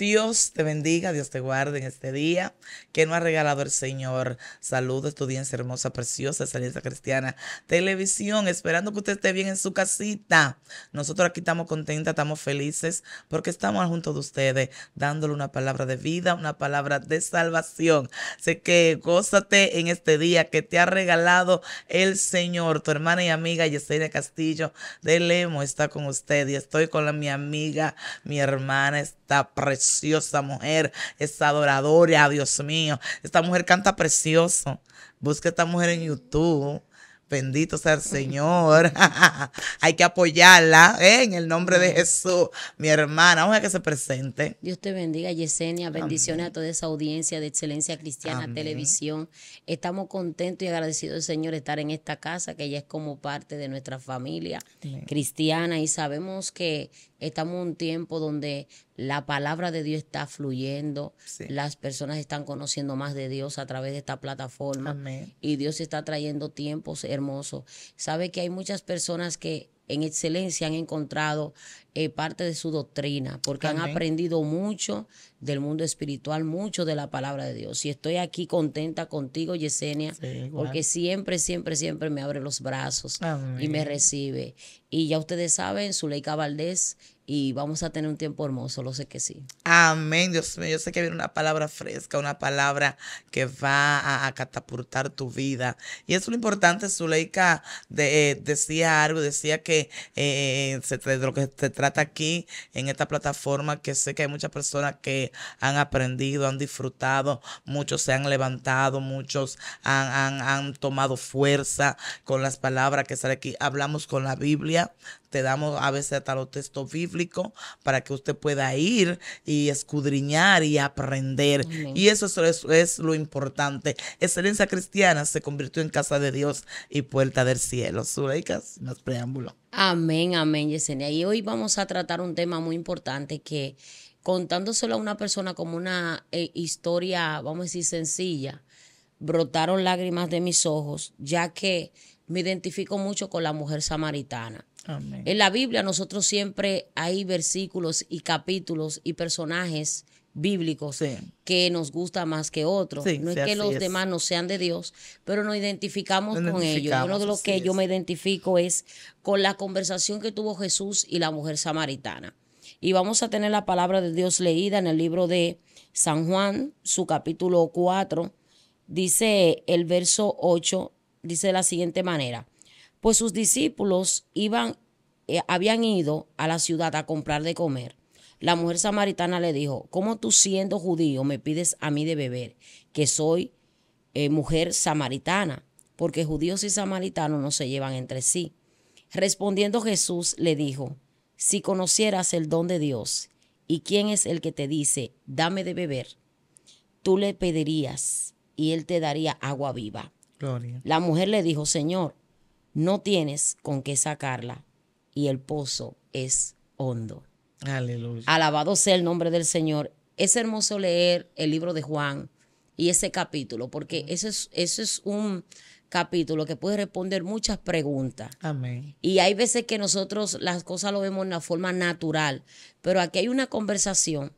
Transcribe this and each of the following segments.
Dios te bendiga, Dios te guarde en este día que nos ha regalado el Señor. Saludos, tu hermosa, preciosa, salida Cristiana Televisión, esperando que usted esté bien en su casita. Nosotros aquí estamos contentas, estamos felices porque estamos junto de ustedes, dándole una palabra de vida, una palabra de salvación. Sé que gózate en este día que te ha regalado el Señor. Tu hermana y amiga Yesenia Castillo de Lemo está con usted y estoy con la, mi amiga, mi hermana está preciosa preciosa mujer, esta adoradora, Dios mío. Esta mujer canta precioso. Busca a esta mujer en YouTube. Bendito sea el Señor. Hay que apoyarla ¿eh? en el nombre de Jesús. Mi hermana, vamos a que se presente. Dios te bendiga, Yesenia. Bendiciones a toda esa audiencia de Excelencia Cristiana Televisión. Estamos contentos y agradecidos del Señor estar en esta casa, que ella es como parte de nuestra familia cristiana y sabemos que Estamos en un tiempo donde la palabra de Dios está fluyendo, las personas están conociendo más de Dios a través de esta plataforma y Dios está trayendo tiempos hermosos. Sabe que hay muchas personas que en excelencia han encontrado eh, parte de su doctrina, porque han aprendido mucho del mundo espiritual, mucho de la palabra de Dios. Y estoy aquí contenta contigo, Yesenia, porque siempre, siempre, siempre me abre los brazos y me recibe. Y ya ustedes saben, Zuleika Valdés, y vamos a tener un tiempo hermoso, lo sé que sí. Amén, Dios mío, yo sé que viene una palabra fresca, una palabra que va a, catapultar tu vida. Y es lo importante, Zuleika de, eh, decía algo, decía que eh, de lo que se trata aquí en esta plataforma, que sé que hay muchas personas que han aprendido, han disfrutado, muchos se han levantado, muchos han, han, han tomado fuerza con las palabras que salen aquí. Hablamos con la Biblia, te damos a veces hasta los textos bíblicos para que usted pueda ir y escudriñar y aprender. Y eso es, lo importante. Excelencia cristiana se convirtió en casa de Dios y puerta del cielo. más preámbulo. Amén, amén, Yesenia. Y hoy vamos a tratar un tema muy importante que contándoselo a una persona como una eh, historia, vamos a decir, sencilla, brotaron lágrimas de mis ojos, ya que me identifico mucho con la mujer samaritana. En la Biblia nosotros siempre hay versículos y capítulos y personajes bíblicos que nos gusta más que otros. no es que los demás no sean de Dios, pero nos identificamos con ellos. Uno de los que yo me identifico es con la conversación que tuvo Jesús y la mujer samaritana. Y vamos a tener la palabra de Dios leída en el libro de San Juan, su capítulo 4. Dice el verso 8, dice de la siguiente manera, pues sus discípulos iban, eh, habían ido a la ciudad a comprar de comer. La mujer samaritana le dijo, ¿cómo tú siendo judío me pides a mí de beber, que soy eh, mujer samaritana? Porque judíos y samaritanos no se llevan entre sí. Respondiendo Jesús le dijo, si conocieras el don de Dios y quién es el que te dice, dame de beber, tú le pedirías y él te daría agua viva. Gloria. La mujer le dijo, Señor, no tienes con qué sacarla y el pozo es hondo. Aleluya. Alabado sea el nombre del Señor. Es hermoso leer el libro de Juan y ese capítulo, porque eso es, eso es un capítulo que puede responder muchas preguntas. Amén. Y hay veces que nosotros las cosas lo vemos de una forma natural, pero aquí hay una conversación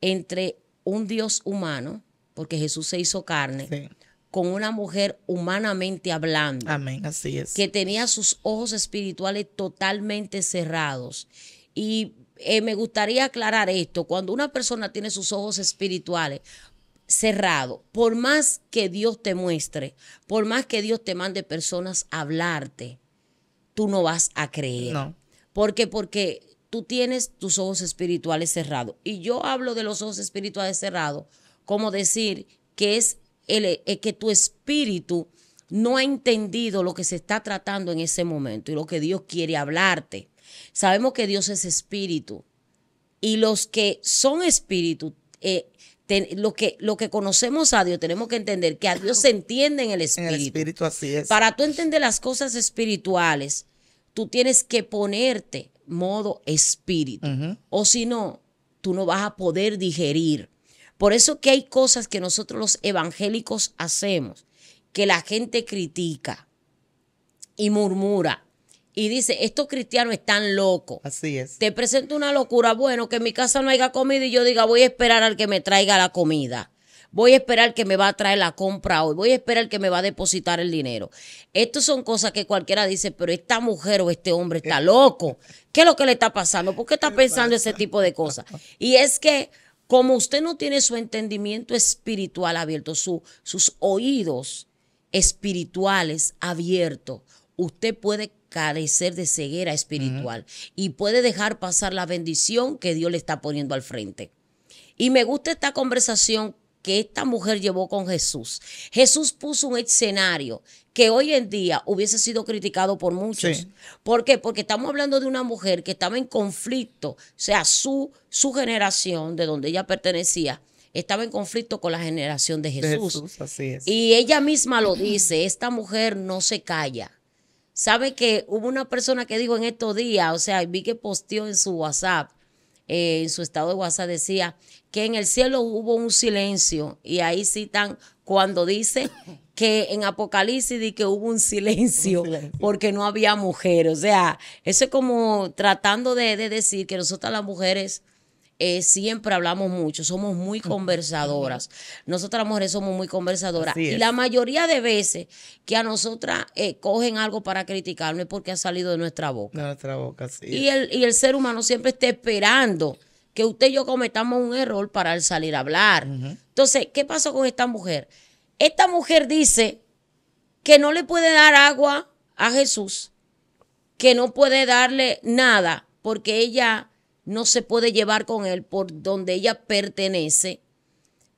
entre un Dios humano, porque Jesús se hizo carne, con una mujer humanamente hablando. Amén, así es. Que tenía sus ojos espirituales totalmente cerrados. Y eh, me gustaría aclarar esto, cuando una persona tiene sus ojos espirituales, cerrado, por más que Dios te muestre, por más que Dios te mande personas a hablarte, tú no vas a creer. No. ¿Por Porque tú tienes tus ojos espirituales cerrados. Y yo hablo de los ojos espirituales cerrados como decir que es el, eh, que tu espíritu no ha entendido lo que se está tratando en ese momento y lo que Dios quiere hablarte. Sabemos que Dios es espíritu y los que son espíritu eh, lo, que, lo que conocemos a Dios, tenemos que entender que a Dios se entiende en el espíritu. En el espíritu, así es. Para tú entender las cosas espirituales, tú tienes que ponerte modo espíritu. O si no, tú no vas a poder digerir. Por eso que hay cosas que nosotros los evangélicos hacemos, que la gente critica y murmura y dice, estos cristianos están locos. Así es. Te presento una locura, bueno, que en mi casa no haya comida y yo diga, voy a esperar al que me traiga la comida. Voy a esperar que me va a traer la compra hoy. Voy a esperar que me va a depositar el dinero. Estas son cosas que cualquiera dice, pero esta mujer o este hombre está eh. loco. ¿Qué es lo que le está pasando? ¿Por qué está pensando ese tipo de cosas? Y es que como usted no tiene su entendimiento espiritual abierto, sus oídos espirituales abiertos, usted puede carecer de ceguera espiritual y puede dejar pasar la bendición que Dios le está poniendo al frente. Y me gusta esta conversación que esta mujer llevó con Jesús. Jesús puso un escenario que hoy en día hubiese sido criticado por muchos. ¿Por qué? Porque estamos hablando de una mujer que estaba en conflicto, o sea, su, su generación, de donde ella pertenecía, estaba en conflicto con la generación de Jesús. Y ella misma lo dice, esta mujer no se calla. Sabe que hubo una persona que dijo en estos días, o sea, vi que posteó en su WhatsApp, eh, en su estado de WhatsApp decía que en el cielo hubo un silencio y ahí citan cuando dice que en Apocalipsis di que hubo un silencio, porque no había mujer. O sea, eso es como tratando de, de decir que nosotras las mujeres eh, siempre hablamos mucho, somos muy conversadoras. Nosotras mujeres somos muy conversadoras. Y la mayoría de veces que a nosotras eh, cogen algo para criticarnos es porque ha salido de nuestra boca. De nuestra boca, sí. Y el, y el ser humano siempre está esperando que usted y yo cometamos un error para salir a hablar. Entonces, ¿qué pasó con esta mujer? Esta mujer dice que no le puede dar agua a Jesús, que no puede darle nada, porque ella no se puede llevar con él por donde ella pertenece,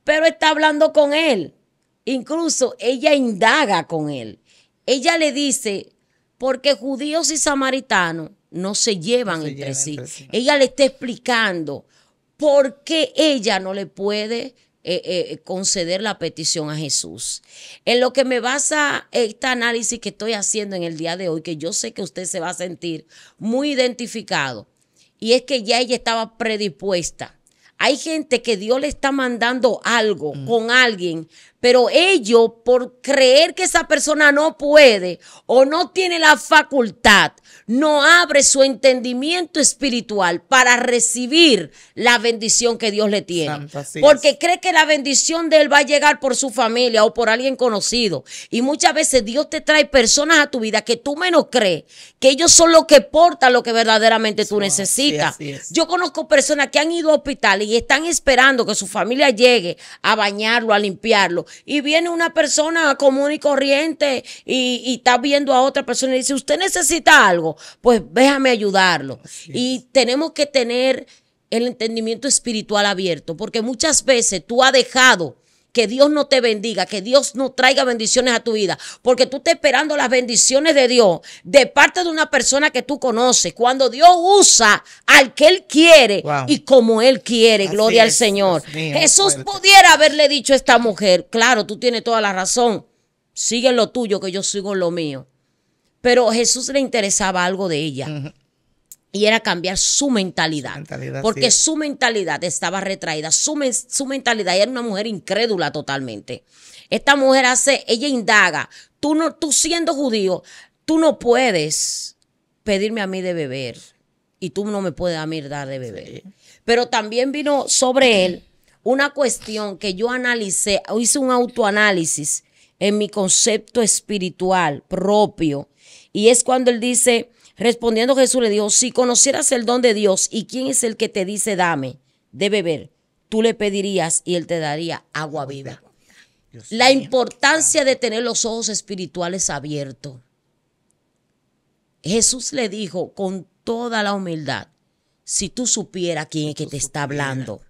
pero está hablando con él. Incluso ella indaga con él. Ella le dice, porque judíos y samaritanos no se llevan, entre, sí. Ella le está explicando por qué ella no le puede eh, eh, conceder la petición a Jesús. En lo que me basa este análisis que estoy haciendo en el día de hoy, que yo sé que usted se va a sentir muy identificado, y es que ya ella estaba predispuesta. Hay gente que Dios le está mandando algo mm. con alguien, pero ellos por creer que esa persona no puede o no tiene la facultad, no abre su entendimiento espiritual para recibir la bendición que Dios le tiene. porque cree que la bendición de él va a llegar por su familia o por alguien conocido. Y muchas veces Dios te trae personas a tu vida que tú menos crees, que ellos son los que portan lo que verdaderamente tú necesitas. Yo conozco personas que han ido a hospitales y están esperando que su familia llegue a bañarlo, a limpiarlo, y viene una persona común y corriente y, está viendo a otra persona y dice, usted necesita algo, pues déjame ayudarlo. Y tenemos que tener el entendimiento espiritual abierto, porque muchas veces tú has dejado que Dios no te bendiga, que Dios no traiga bendiciones a tu vida, porque tú estás esperando las bendiciones de Dios de parte de una persona que tú conoces. Cuando Dios usa al que Él quiere y como Él quiere, gloria al Señor. Jesús pudiera haberle dicho a esta mujer, claro, tú tienes toda la razón, sigue lo tuyo que yo sigo lo mío. Pero Jesús le interesaba algo de ella y era cambiar su mentalidad, porque su mentalidad estaba retraída, su, mentalidad, era una mujer incrédula totalmente. Esta mujer hace, ella indaga, tú, no, tú siendo judío, tú no puedes pedirme a mí de beber y tú no me puedes a mí dar de beber. Pero también vino sobre él una cuestión que yo analicé, hice un autoanálisis en mi concepto espiritual propio y es cuando él dice, Respondiendo Jesús le dijo, si conocieras el don de Dios y quién es el que te dice dame de beber, tú le pedirías y él te daría agua viva. La importancia de tener los ojos espirituales abiertos. Jesús le dijo con toda la humildad, si tú supieras quién es que te está hablando.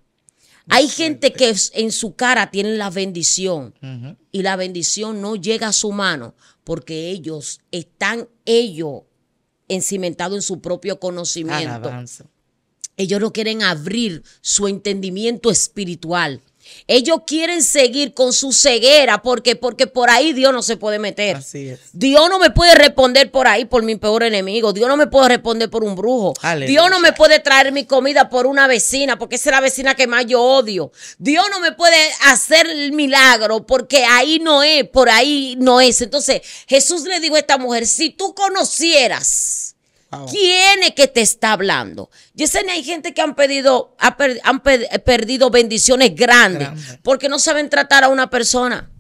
Hay gente que en su cara tiene la bendición y la bendición no llega a su mano porque ellos están ellos encimentado en su propio conocimiento. Ellos no quieren abrir su entendimiento espiritual ellos quieren seguir con su ceguera porque, porque por ahí Dios no se puede meter. Así es. Dios no me puede responder por ahí por mi peor enemigo. Dios no me puede responder por un brujo. Dios no me puede traer mi comida por una vecina porque esa es la vecina que más yo odio. Dios no me puede hacer el milagro porque ahí no es, por ahí no es. Entonces Jesús le dijo a esta mujer, si tú conocieras ¿Quién es que te está hablando? Yesenia, hay gente que han, pedido, han perdido bendiciones grandes porque no saben tratar a una persona.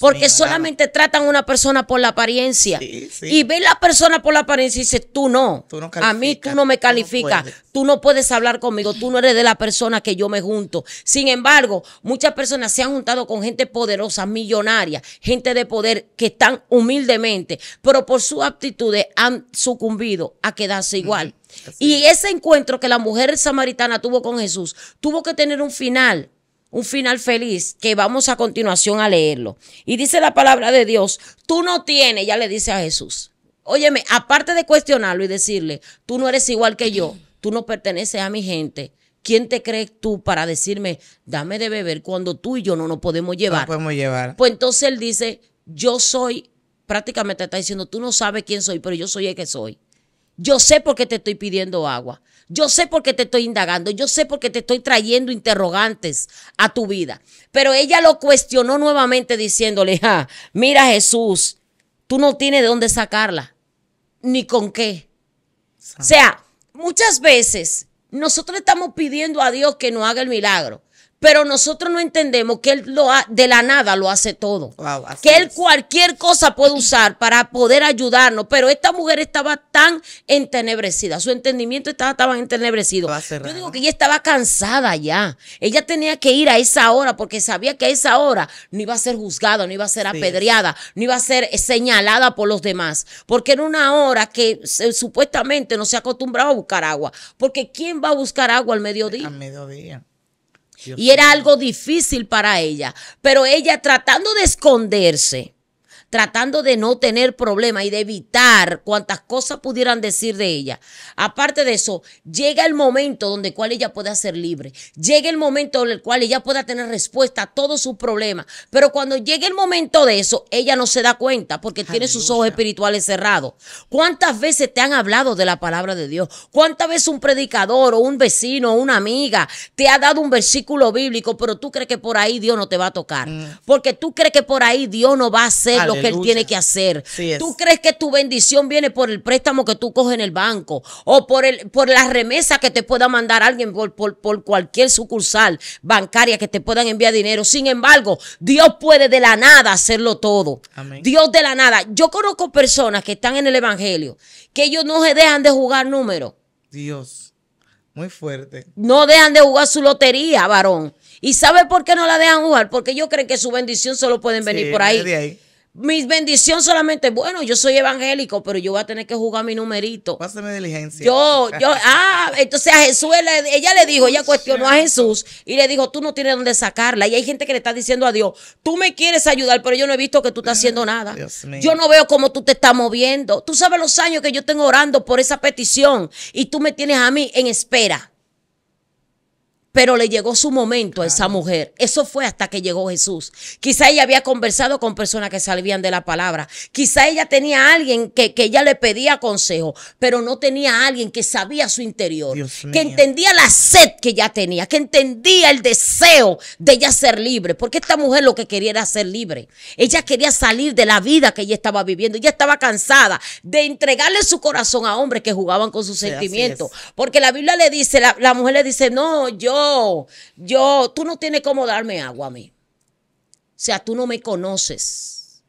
Porque solamente tratan a una persona por la apariencia. Y ve la persona por la apariencia y dice, tú no. a mí tú no me calificas. Tú, no puedes hablar conmigo. Tú no eres de la persona que yo me junto. Sin embargo, muchas personas se han juntado con gente poderosa, millonaria, gente de poder que están humildemente, pero por sus aptitudes han sucumbido a quedarse igual. Y ese encuentro que la mujer samaritana tuvo con Jesús tuvo que tener un final un final feliz que vamos a continuación a leerlo. Y dice la palabra de Dios, tú no tienes, ya le dice a Jesús. Óyeme, aparte de cuestionarlo y decirle, tú no eres igual que yo, tú no perteneces a mi gente. ¿Quién te crees tú para decirme, dame de beber cuando tú y yo no nos podemos llevar? No podemos llevar. Pues entonces él dice, yo soy, prácticamente está diciendo, tú no sabes quién soy, pero yo soy el que soy. Yo sé por qué te estoy pidiendo agua. Yo sé por qué te estoy indagando. Yo sé por qué te estoy trayendo interrogantes a tu vida. Pero ella lo cuestionó nuevamente diciéndole, mira Jesús, tú no tienes de dónde sacarla, ni con qué. O sea, muchas veces nosotros estamos pidiendo a Dios que nos haga el milagro pero nosotros no entendemos que Él lo de la nada lo hace todo. que Él cualquier cosa puede usar para poder ayudarnos, pero esta mujer estaba tan entenebrecida, su entendimiento estaba tan entenebrecido. Yo digo que ella estaba cansada ya. Ella tenía que ir a esa hora porque sabía que a esa hora no iba a ser juzgada, no iba a ser apedreada, no iba a ser señalada por los demás, porque en una hora que supuestamente no se acostumbraba a buscar agua, porque ¿quién va a buscar agua al mediodía? Al mediodía y era algo difícil para ella. Pero ella tratando de esconderse, tratando de no tener problemas y de evitar cuantas cosas pudieran decir de ella. Aparte de eso, llega el momento donde cual ella pueda ser libre. Llega el momento en el cual ella pueda tener respuesta a todos sus problemas. Pero cuando llega el momento de eso, ella no se da cuenta porque tiene sus ojos espirituales cerrados. ¿Cuántas veces te han hablado de la palabra de Dios? ¿Cuántas veces un predicador o un vecino o una amiga te ha dado un versículo bíblico, pero tú crees que por ahí Dios no te va a tocar? Mm. Porque tú crees que por ahí Dios no va a hacer lo que él tiene que hacer. Tú crees que tu bendición viene por el préstamo que tú coges en el banco o por, el, por la remesa que te pueda mandar alguien por, cualquier sucursal bancaria que te puedan enviar dinero. Sin embargo, Dios puede de la nada hacerlo todo. Dios de la nada. Yo conozco personas que están en el Evangelio que ellos no se dejan de jugar números. Dios, muy fuerte. No dejan de jugar su lotería, varón. ¿Y sabe por qué no la dejan jugar? Porque ellos creen que su bendición solo pueden venir por ahí. De ahí. Mi bendición solamente, bueno, yo soy evangélico, pero yo voy a tener que jugar mi numerito. Pásame diligencia. Yo, yo, ah, entonces a Jesús, ella le dijo, ella cuestionó a Jesús y le dijo, tú no tienes dónde sacarla. Y hay gente que le está diciendo a Dios, tú me quieres ayudar, pero yo no he visto que tú estás haciendo nada. Yo no veo cómo tú te estás moviendo. Tú sabes los años que yo tengo orando por esa petición y tú me tienes a mí en espera pero le llegó su momento a esa mujer. Eso fue hasta que llegó Jesús. Quizá ella había conversado con personas que salían de la palabra. Quizá ella tenía a alguien que, ella le pedía consejo, pero no tenía a alguien que sabía su interior, que entendía la sed que ella tenía, que entendía el deseo de ella ser libre, porque esta mujer lo que quería era ser libre. Ella quería salir de la vida que ella estaba viviendo. Ella estaba cansada de entregarle su corazón a hombres que jugaban con sus sentimientos, porque la Biblia le dice, la mujer le dice, no, yo yo, tú no tienes cómo darme agua a mí. O sea, tú no me conoces.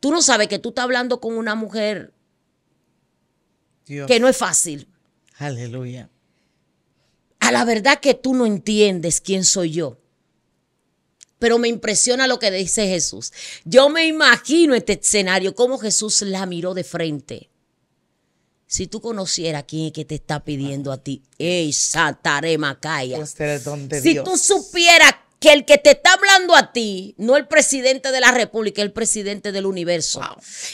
Tú no sabes que tú estás hablando con una mujer que no es fácil. Aleluya. A la verdad que tú no entiendes quién soy yo. Pero me impresiona lo que dice Jesús. Yo me imagino este escenario, cómo Jesús la miró de frente. Si tú conocieras quién es que te está pidiendo a ti, ¡ey, Satarema Calla! Este si Dios. tú supieras que el que te está hablando a ti, no el presidente de la República, el presidente del universo.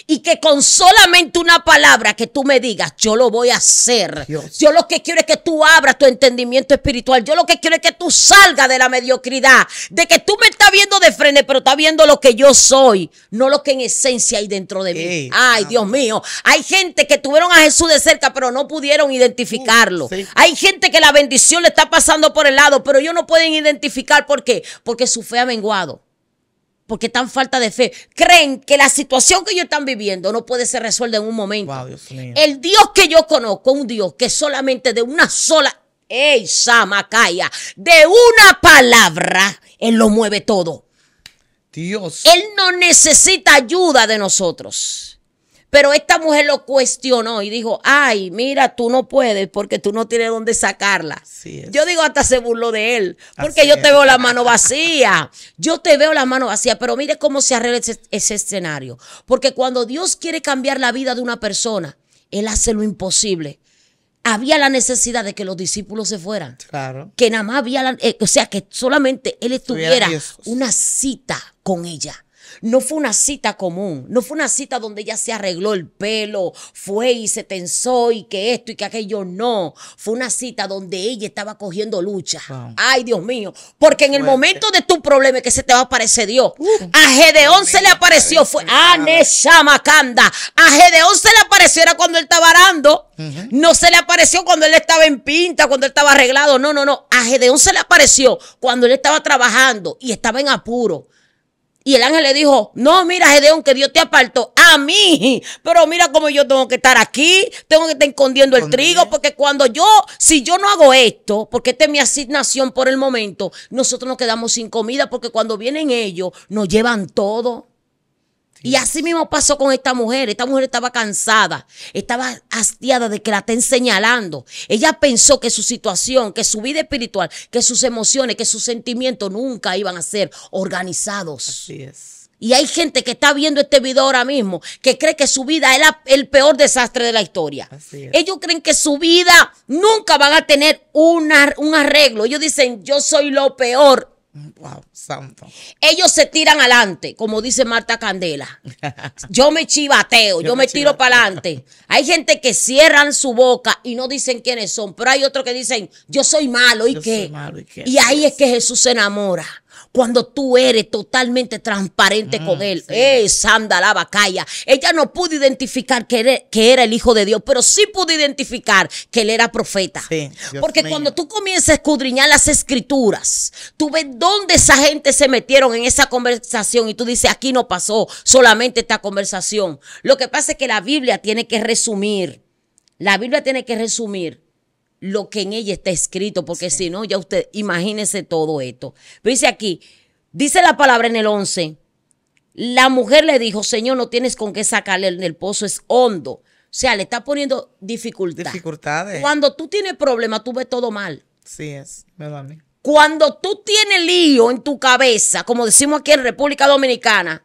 Y que con solamente una palabra que tú me digas, yo lo voy a hacer. Yo lo que quiero es que tú abras tu entendimiento espiritual. Yo lo que quiero es que tú salgas de la mediocridad, de que tú me estás viendo de frente, pero estás viendo lo que yo soy, no lo que en esencia hay dentro de mí. Ay, Dios mío. Hay gente que tuvieron a Jesús de cerca, pero no pudieron identificarlo. Hay gente que la bendición le está pasando por el lado, pero ellos no pueden identificar porque porque su fe ha menguado. Porque tan falta de fe. Creen que la situación que ellos están viviendo no puede ser resuelta en un momento. El Dios que yo conozco, un Dios que solamente de una sola, ¡ey, De una palabra, Él lo mueve todo. Dios. Él no necesita ayuda de nosotros. Pero esta mujer lo cuestionó y dijo, ay, mira, tú no puedes porque tú no tienes dónde sacarla. Yo digo, hasta se burló de él, porque yo te veo la mano vacía, yo te veo la mano vacía, pero mire cómo se arregla ese, escenario. Porque cuando Dios quiere cambiar la vida de una persona, Él hace lo imposible había la necesidad de que los discípulos se fueran. Claro. Que nada más había, eh, o sea, que solamente él estuviera una cita con ella. No fue una cita común, no fue una cita donde ella se arregló el pelo, fue y se tensó y que esto y que aquello, no. Fue una cita donde ella estaba cogiendo lucha. Ay, Dios mío, porque en el momento de tu problema que se te va a aparecer Dios, a Gedeón se le apareció, fue a Shamacanda. a Gedeón se le apareció era cuando él estaba arando, no se le apareció cuando él estaba en pinta, cuando él estaba arreglado, no, no, no, a Gedeón se le apareció cuando él estaba trabajando y estaba en apuro. Y el ángel le dijo, no, mira, Gedeón, que Dios te apartó a mí. Pero mira cómo yo tengo que estar aquí, tengo que estar escondiendo el trigo, porque cuando yo, si yo no hago esto, porque esta es mi asignación por el momento, nosotros nos quedamos sin comida, porque cuando vienen ellos, nos llevan todo. Y así mismo pasó con esta mujer. Esta mujer estaba cansada, estaba hastiada de que la estén señalando. Ella pensó que su situación, que su vida espiritual, que sus emociones, que sus sentimientos nunca iban a ser organizados. Así es. Y hay gente que está viendo este video ahora mismo que cree que su vida es el peor desastre de la historia. Ellos creen que su vida nunca van a tener un arreglo. Ellos dicen, yo soy lo peor. Wow, santo. Ellos se tiran adelante, como dice Marta Candela. Yo me chivateo, yo, me, tiro para adelante. Hay gente que cierran su boca y no dicen quiénes son, pero hay otros que dicen, yo soy malo y, que Soy malo, ¿y qué. y ahí es que Jesús se enamora cuando tú eres totalmente transparente con mm, él. ¡Eh, la Ella no pudo identificar que, era, el hijo de Dios, pero sí pudo identificar que él era profeta. Porque cuando tú comienzas a escudriñar las escrituras, tú ves dónde esa gente se metieron en esa conversación y tú dices, aquí no pasó solamente esta conversación. Lo que pasa es que la Biblia tiene que resumir. La Biblia tiene que resumir lo que en ella está escrito, porque si no, ya usted imagínese todo esto. dice aquí, dice la palabra en el 11, la mujer le dijo, Señor, no tienes con qué sacarle el pozo, es hondo. O sea, le está poniendo dificultad. dificultades. Cuando tú tienes problemas, tú ves todo mal. Sí, es, me Cuando tú tienes lío en tu cabeza, como decimos aquí en República Dominicana,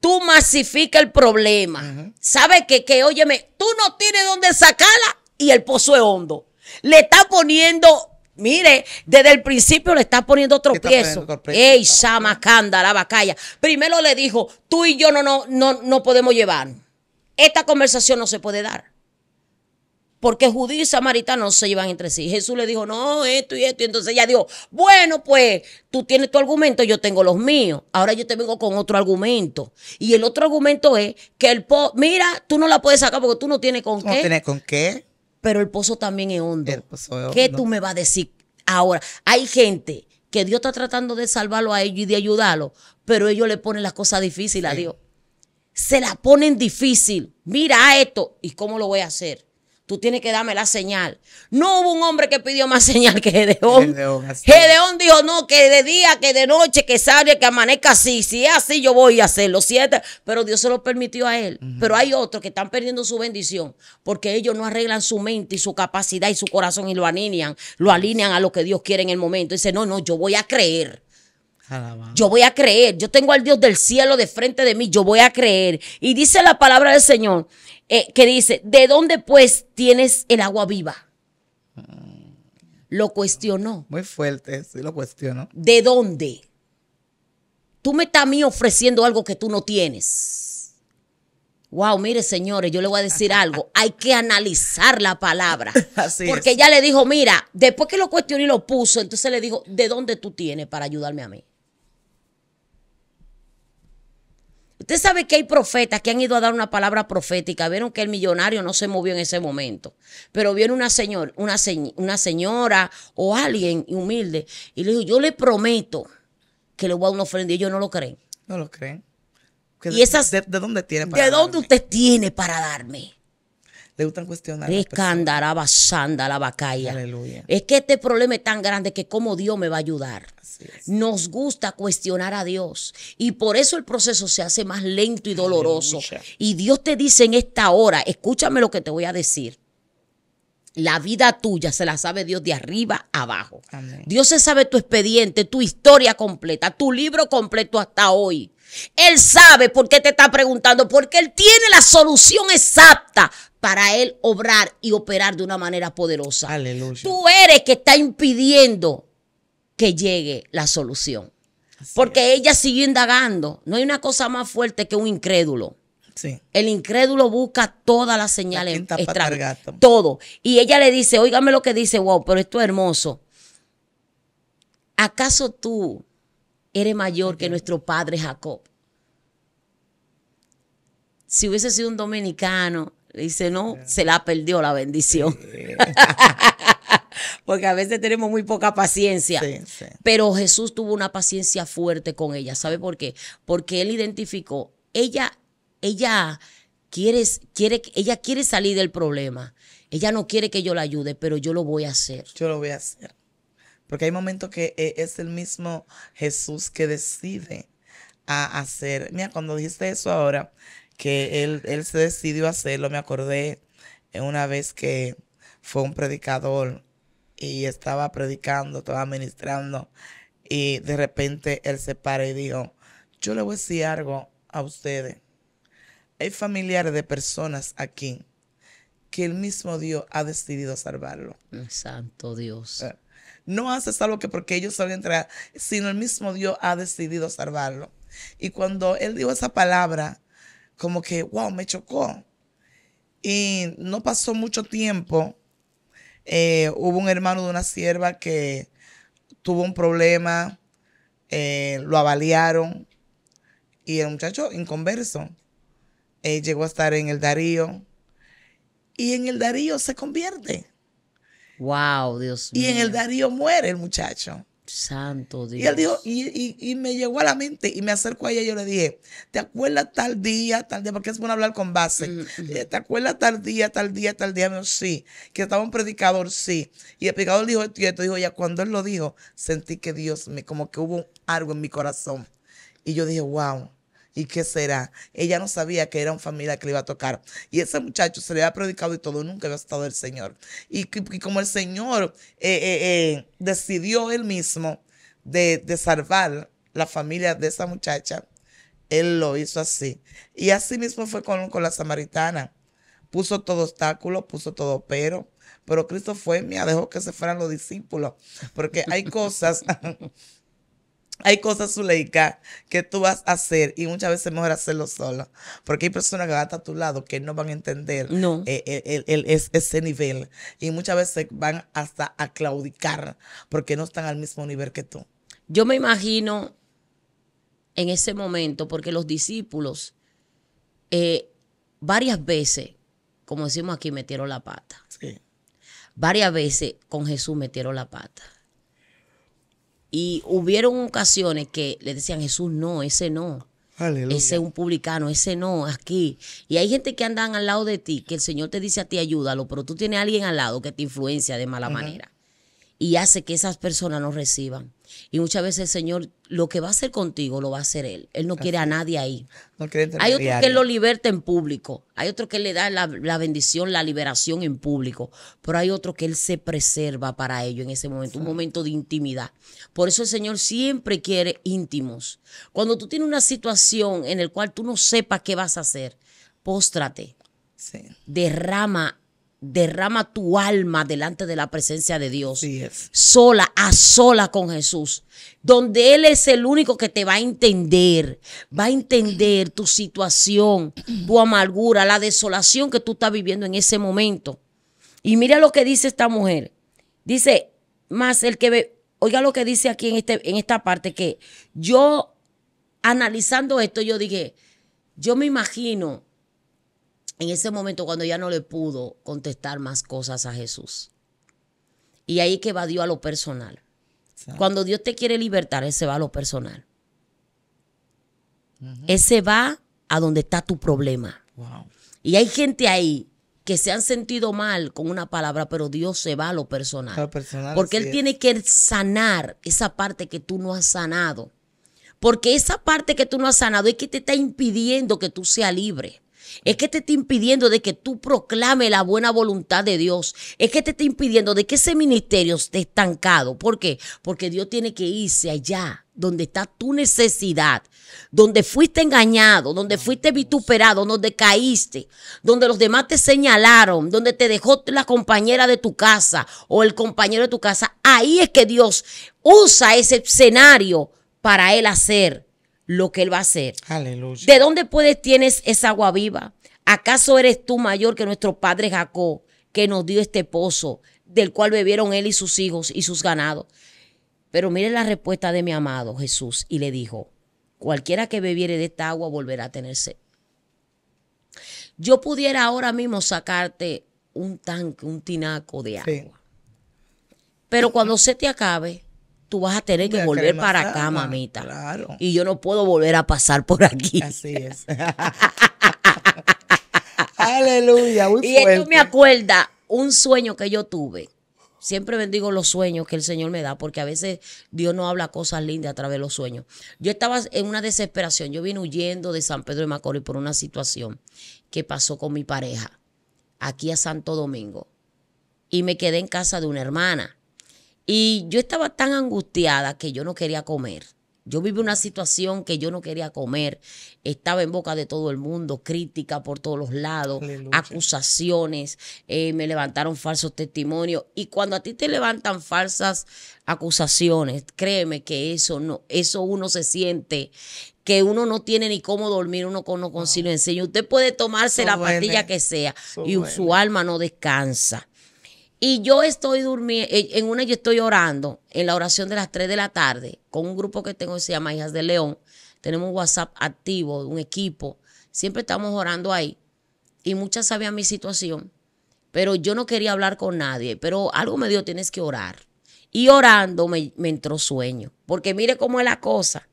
tú masifica el problema. Sabe que qué? Que, óyeme, tú no tienes dónde sacarla y el pozo es hondo le está poniendo Mire, desde el principio le está poniendo tropiezo. Ey, Samacanda, la bacalla. Primero le dijo, tú y yo no, no, no, podemos llevar. Esta conversación no se puede dar. Porque judíos y samaritanos no se llevan entre sí. Jesús le dijo, no, esto y esto. Y entonces ella dijo, bueno, pues tú tienes tu argumento, yo tengo los míos. Ahora yo te vengo con otro argumento. Y el otro argumento es que el... Po Mira, tú no la puedes sacar porque tú no tienes con qué. No tienes con qué pero el pozo también es hondo. ¿Qué tú me vas a decir ahora? Hay gente que Dios está tratando de salvarlo a ellos y de ayudarlo, pero ellos le ponen las cosas difíciles a Dios. Se la ponen difícil. Mira esto. ¿Y cómo lo voy a hacer? tú tienes que darme la señal. No hubo un hombre que pidió más señal que Gedeón. Gedeón, dijo, no, que de día, que de noche, que salga, que amanezca así. Si es así, yo voy a hacerlo, siete. Pero Dios se lo permitió a él. Pero hay otros que están perdiendo su bendición porque ellos no arreglan su mente y su capacidad y su corazón y lo alinean, lo alinean a lo que Dios quiere en el momento. Dice, no, no, yo voy a creer. Yo voy a creer. Yo tengo al Dios del cielo de frente de mí. Yo voy a creer. Y dice la palabra del Señor eh, que dice, ¿de dónde pues tienes el agua viva? Lo cuestionó. Muy fuerte, sí lo cuestionó. ¿De dónde? Tú me estás a mí ofreciendo algo que tú no tienes. Wow, mire señores, yo le voy a decir algo. Hay que analizar la palabra. porque ya ella le dijo, mira, después que lo cuestionó y lo puso, entonces le dijo, ¿de dónde tú tienes para ayudarme a mí? Usted sabe que hay profetas que han ido a dar una palabra profética. Vieron que el millonario no se movió en ese momento. Pero viene una, señor, una, una señora o alguien humilde y le dijo, yo le prometo que le voy a dar una ofrenda. Y ellos no lo creen. No lo creen. de, dónde tiene para ¿De dónde usted tiene para darme? le gustan cuestionar. sanda la Es que este problema es tan grande que cómo Dios me va a ayudar. Nos gusta cuestionar a Dios y por eso el proceso se hace más lento y doloroso. Y Dios te dice en esta hora, escúchame lo que te voy a decir. La vida tuya se la sabe Dios de arriba a abajo. Dios se sabe tu expediente, tu historia completa, tu libro completo hasta hoy. Él sabe por qué te está preguntando, porque Él tiene la solución exacta para Él obrar y operar de una manera poderosa. Aleluya. Tú eres que está impidiendo que llegue la solución. porque ella sigue indagando. No hay una cosa más fuerte que un incrédulo. Sí. El incrédulo busca todas las señales la extrañas. Todo. Y ella le dice, óigame lo que dice, wow, pero esto es hermoso. ¿Acaso tú eres mayor que nuestro padre Jacob. Si hubiese sido un dominicano, dice, no, se la perdió la bendición. Porque a veces tenemos muy poca paciencia. Pero Jesús tuvo una paciencia fuerte con ella. ¿Sabe por qué? Porque él identificó, ella, ella quiere, quiere, ella quiere salir del problema. Ella no quiere que yo la ayude, pero yo lo voy a hacer. Yo lo voy a hacer. Porque hay momentos que eh, es el mismo Jesús que decide a hacer. Mira, cuando dijiste eso ahora, que él, se decidió a hacerlo, me acordé eh, una vez que fue un predicador y estaba predicando, estaba ministrando y de repente él se para y dijo, yo le voy a decir algo a ustedes. Hay familiares de personas aquí que el mismo Dios ha decidido salvarlo. Santo Dios. Eh, no hace salvo que porque ellos saben entrar, sino el mismo Dios ha decidido salvarlo. Y cuando él dijo esa palabra, como que, wow, me chocó. Y no pasó mucho tiempo. Eh, hubo un hermano de una sierva que tuvo un problema, eh, lo avaliaron y el muchacho inconverso eh, llegó a estar en el Darío y en el Darío se convierte. Wow, Dios mío. Y en el Darío muere el muchacho. Santo Dios. Y él dijo, y, me llegó a la mente y me acerco a ella y yo le dije, ¿te acuerdas tal día, tal día? Porque es bueno hablar con base. Mm, mm. Eh, ¿Te acuerdas tal día, tal día, tal día? sí. Que estaba un predicador, sí. Y el predicador dijo y esto. Dijo, ya cuando él lo dijo, sentí que Dios me, como que hubo algo en mi corazón. Y yo dije, wow. ¿Y qué será? Ella no sabía que era una familia que le iba a tocar. Y ese muchacho se le había predicado y todo, nunca había estado el Señor. Y, como el Señor eh, eh, eh, decidió él mismo de, salvar la familia de esa muchacha, él lo hizo así. Y así mismo fue con, con, la samaritana. Puso todo obstáculo, puso todo pero. Pero Cristo fue mía, dejó que se fueran los discípulos. Porque hay cosas hay cosas, Zuleika, que tú vas a hacer y muchas veces es mejor hacerlo sola Porque hay personas que van a tu lado que no van a entender eh, El, ese nivel. Y muchas veces van hasta a claudicar porque no están al mismo nivel que tú. Yo me imagino en ese momento, porque los discípulos eh, varias veces, como decimos aquí, metieron la pata. Sí. Varias veces con Jesús metieron la pata. Y hubieron ocasiones que le decían, Jesús, no, ese no. Ese es un publicano, ese no, aquí. Y hay gente que andan al lado de ti, que el Señor te dice a ti, ayúdalo, pero tú tienes a alguien al lado que te influencia de mala manera y hace que esas personas no reciban. Y muchas veces el Señor, lo que va a hacer contigo, lo va a hacer Él. Él no quiere a nadie ahí. hay otro que lo liberta en público. Hay otro que le da la, bendición, la liberación en público. Pero hay otro que Él se preserva para ello en ese momento, un momento de intimidad. Por eso el Señor siempre quiere íntimos. Cuando tú tienes una situación en la cual tú no sepas qué vas a hacer, póstrate. Sí. Derrama derrama tu alma delante de la presencia de Dios. Sola, a sola con Jesús. Donde Él es el único que te va a entender. Va a entender tu situación, tu amargura, la desolación que tú estás viviendo en ese momento. Y mira lo que dice esta mujer. Dice, más el que ve, oiga lo que dice aquí en, este, en esta parte, que yo analizando esto, yo dije, yo me imagino en ese momento cuando ya no le pudo contestar más cosas a Jesús. Y ahí que va Dios a lo personal. Cuando Dios te quiere libertar, ese va a lo personal. Ese va a donde está tu problema. Y hay gente ahí que se han sentido mal con una palabra, pero Dios se va a lo personal. porque Él tiene que sanar esa parte que tú no has sanado. Porque esa parte que tú no has sanado es que te está impidiendo que tú seas libre es que te está impidiendo de que tú proclame la buena voluntad de Dios, es que te está impidiendo de que ese ministerio esté estancado. ¿Por qué? Porque Dios tiene que irse allá donde está tu necesidad, donde fuiste engañado, donde fuiste vituperado, donde caíste, donde los demás te señalaron, donde te dejó la compañera de tu casa o el compañero de tu casa, ahí es que Dios usa ese escenario para él hacer lo que Él va a hacer. Aleluya. ¿De dónde puedes tienes esa agua viva? ¿Acaso eres tú mayor que nuestro padre Jacob, que nos dio este pozo, del cual bebieron él y sus hijos y sus ganados? Pero mire la respuesta de mi amado Jesús y le dijo, cualquiera que bebiere de esta agua volverá a tener sed. Yo pudiera ahora mismo sacarte un tanque, un tinaco de agua. Pero cuando se te acabe, tú vas a tener que volver para acá, mamita. Y yo no puedo volver a pasar por aquí. Así es. Aleluya. y tú me acuerdas un sueño que yo tuve. Siempre bendigo los sueños que el Señor me da, porque a veces Dios no habla cosas lindas a través de los sueños. Yo estaba en una desesperación. Yo vine huyendo de San Pedro de Macorís por una situación que pasó con mi pareja aquí a Santo Domingo. Y me quedé en casa de una hermana. Y yo estaba tan angustiada que yo no quería comer. Yo viví una situación que yo no quería comer. Estaba en boca de todo el mundo, crítica por todos los lados, acusaciones, eh, me levantaron falsos testimonios. Y cuando a ti te levantan falsas acusaciones, créeme que eso no, eso uno se siente que uno no tiene ni cómo dormir, uno no consigue enseñar. Usted puede tomarse la pastilla que sea y su alma no descansa. Y yo estoy durmiendo, eh, en una yo estoy orando, en la oración de las 3 de la tarde, con un grupo que tengo que se llama Hijas de León. Tenemos un WhatsApp activo, un equipo. Siempre estamos orando ahí. Y muchas sabían mi situación, pero yo no quería hablar con nadie. Pero algo me dio, tienes que orar. Y orando me, me entró sueño. Porque mire cómo es la cosa.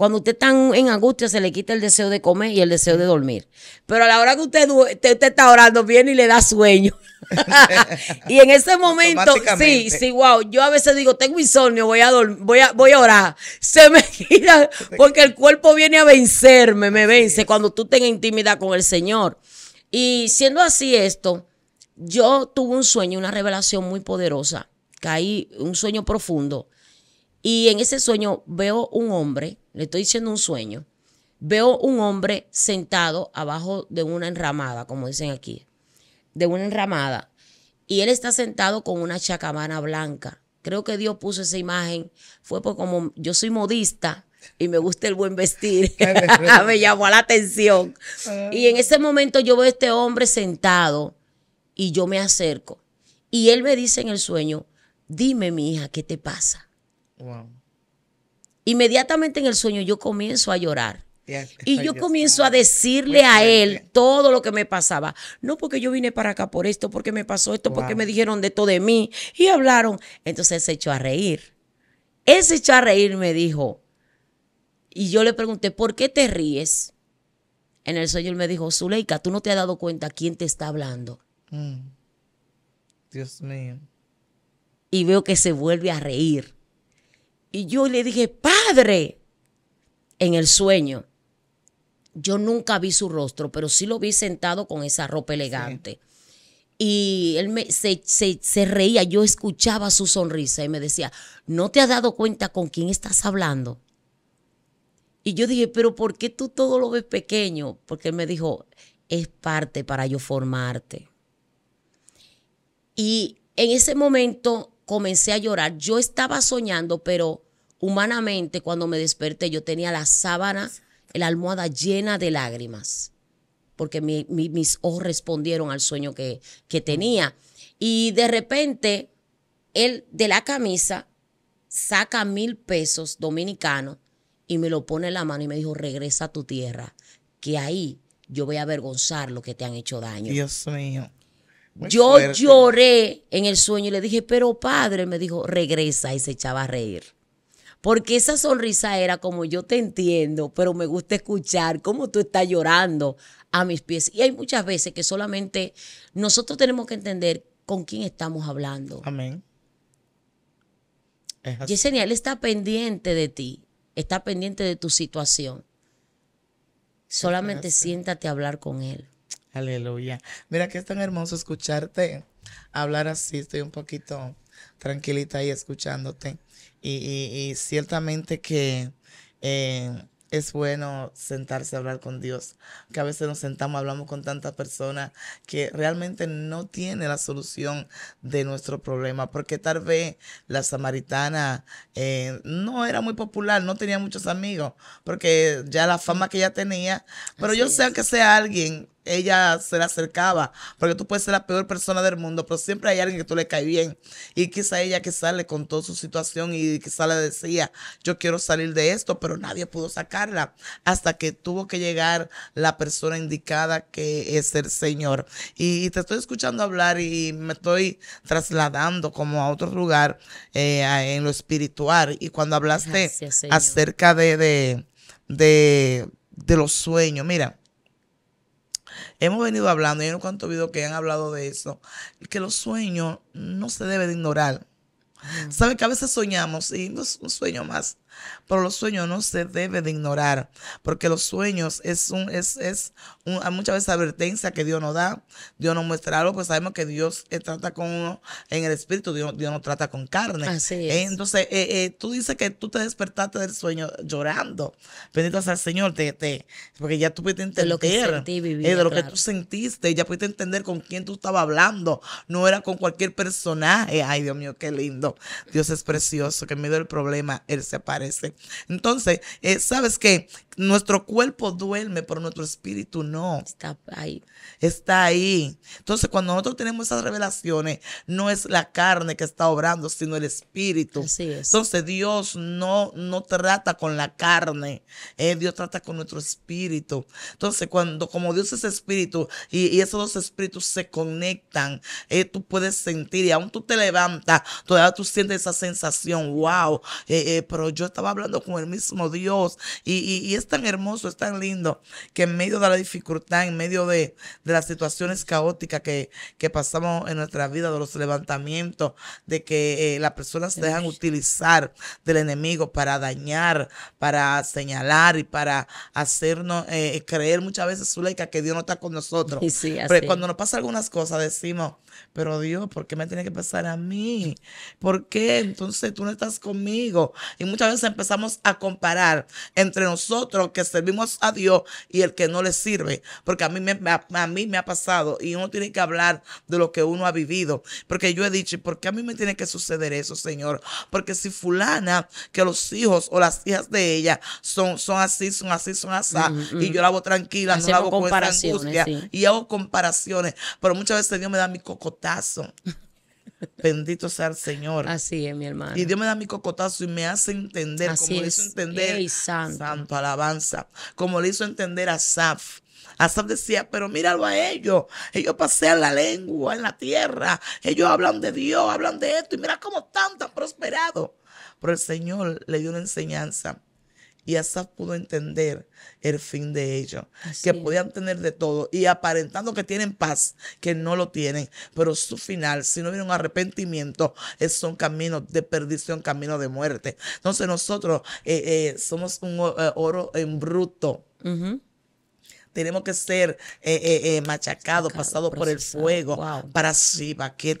Cuando usted está en angustia, se le quita el deseo de comer y el deseo de dormir. Pero a la hora que usted, te está orando, viene y le da sueño. y en ese momento, sí, sí, wow. Yo a veces digo, tengo insomnio, voy a, voy a, voy a orar. Se me gira porque el cuerpo viene a vencerme, me vence cuando tú tengas intimidad con el Señor. Y siendo así esto, yo tuve un sueño, una revelación muy poderosa. Caí, un sueño profundo y en ese sueño veo un hombre, le estoy diciendo un sueño, veo un hombre sentado abajo de una enramada, como dicen aquí, de una enramada, y él está sentado con una chacamana blanca. Creo que Dios puso esa imagen, fue por como yo soy modista y me gusta el buen vestir, me llamó la atención. Ah. Y en ese momento yo veo a este hombre sentado y yo me acerco. Y él me dice en el sueño, dime mi hija, ¿qué te pasa? Wow. Inmediatamente en el sueño yo comienzo a llorar. Y yo comienzo a decirle a él todo lo que me pasaba. No porque yo vine para acá por esto, porque me pasó esto, porque me dijeron de todo de mí. Y hablaron. Entonces él se echó a reír. Él se echó a reír, me dijo. Y yo le pregunté, ¿por qué te ríes? En el sueño él me dijo, Zuleika, tú no te has dado cuenta quién te está hablando. Mm. Dios mío. Y veo que se vuelve a reír. Y yo le dije, padre, en el sueño. Yo nunca vi su rostro, pero sí lo vi sentado con esa ropa elegante. Y él me, se, se, reía, yo escuchaba su sonrisa y me decía, ¿no te has dado cuenta con quién estás hablando? Y yo dije, pero ¿por qué tú todo lo ves pequeño? Porque él me dijo, es parte para yo formarte. Y en ese momento comencé a llorar. Yo estaba soñando, pero humanamente cuando me desperté yo tenía la sábana, la almohada llena de lágrimas, porque mis ojos respondieron al sueño que, que tenía. Y de repente, él de la camisa saca mil pesos dominicanos y me lo pone en la mano y me dijo, regresa a tu tierra, que ahí yo voy a avergonzar lo que te han hecho daño. Dios mío yo lloré en el sueño y le dije, pero padre, me dijo, regresa y se echaba a reír. Porque esa sonrisa era como yo te entiendo, pero me gusta escuchar cómo tú estás llorando a mis pies. Y hay muchas veces que solamente nosotros tenemos que entender con quién estamos hablando. Amén. Es Yesenia, él está pendiente de ti, está pendiente de tu situación. Solamente siéntate a hablar con él. Aleluya. Mira que es tan hermoso escucharte hablar así. Estoy un poquito tranquilita ahí escuchándote. Y, ciertamente que eh, es bueno sentarse a hablar con Dios. Que a veces nos sentamos, hablamos con tantas personas que realmente no tiene la solución de nuestro problema. Porque tal vez la samaritana eh, no era muy popular, no tenía muchos amigos. Porque ya la fama que ella tenía. Pero yo sé que sea alguien ella se le acercaba, porque tú puedes ser la peor persona del mundo, pero siempre hay alguien que tú le caes bien. Y quizá ella quizá le contó su situación y quizá le decía, yo quiero salir de esto, pero nadie pudo sacarla hasta que tuvo que llegar la persona indicada que es el Señor. Y, te estoy escuchando hablar y me estoy trasladando como a otro lugar eh, en lo espiritual. Y cuando hablaste acerca de, de, de los sueños, mira hemos venido hablando, y en unos cuantos videos que han hablado de eso, que los sueños no se deben de ignorar. Mm. ¿Sabe que a veces soñamos y no es un sueño más? Pero los sueños no se deben de ignorar, porque los sueños es, un, es, es muchas veces advertencia que Dios nos da. Dios nos muestra algo, pues sabemos que Dios eh, trata con uno en el espíritu, Dios, Dios no trata con carne. Eh, entonces, eh, tú dices que tú te despertaste del sueño llorando. Bendito sea el Señor, te, porque ya tú pudiste entender de lo que, de lo que tú sentiste, ya pudiste entender con quién tú estabas hablando. No era con cualquier personaje. Ay, Dios mío, qué lindo. Dios es precioso, que en medio del problema Él se entonces, eh, ¿sabes qué? Nuestro cuerpo duerme, pero nuestro espíritu no. Está ahí. Está ahí. Entonces, cuando nosotros tenemos esas revelaciones, no es la carne que está obrando, sino el espíritu. Entonces, Dios no, no trata con la carne, eh, Dios trata con nuestro espíritu. Entonces, cuando como Dios es espíritu y, esos dos espíritus se conectan, eh, tú puedes sentir y aún tú te levantas, todavía tú sientes esa sensación, wow, pero yo estaba hablando con el mismo Dios. Y, es tan hermoso, es tan lindo que en medio de la dificultad, en medio de, las situaciones caóticas que, pasamos en nuestra vida, de los levantamientos, de que eh, las personas se dejan utilizar del enemigo para dañar, para señalar y para hacernos eh, creer muchas veces, Zuleika, que Dios no está con nosotros. Pero cuando nos pasa algunas cosas, decimos, pero Dios, ¿por qué me tiene que pasar a mí? ¿Por qué entonces tú no estás conmigo? Y muchas veces empezamos a comparar entre nosotros que servimos a Dios y el que no le sirve. Porque a mí me, a, mí me ha pasado y uno tiene que hablar de lo que uno ha vivido. Porque yo he dicho, ¿por qué a mí me tiene que suceder eso, Señor? Porque si fulana, que los hijos o las hijas de ella son, son así, son así, son así, mm, y mm. yo la hago tranquila, no la hago con angustia, y hago comparaciones. Pero muchas veces Dios me da mi cocotazo. Bendito sea el Señor. Así es, mi hermano. Y Dios me da mi cocotazo y me hace entender, como le hizo entender santo. alabanza, como le hizo entender a Saf. Asaf decía, pero míralo a ellos. Ellos pasean la lengua en la tierra. Ellos hablan de Dios, hablan de esto. Y mira cómo tanto tan prosperado. Pero el Señor le dio una enseñanza y Asaf pudo entender el fin de ellos, que podían tener de todo y aparentando que tienen paz, que no lo tienen, pero su final, si no viene un arrepentimiento, es, un camino de perdición, camino de muerte. Entonces nosotros eh, eh, somos un eh, oro en bruto tenemos que ser eh, eh, eh machacados, pasados por el fuego, para sí, para que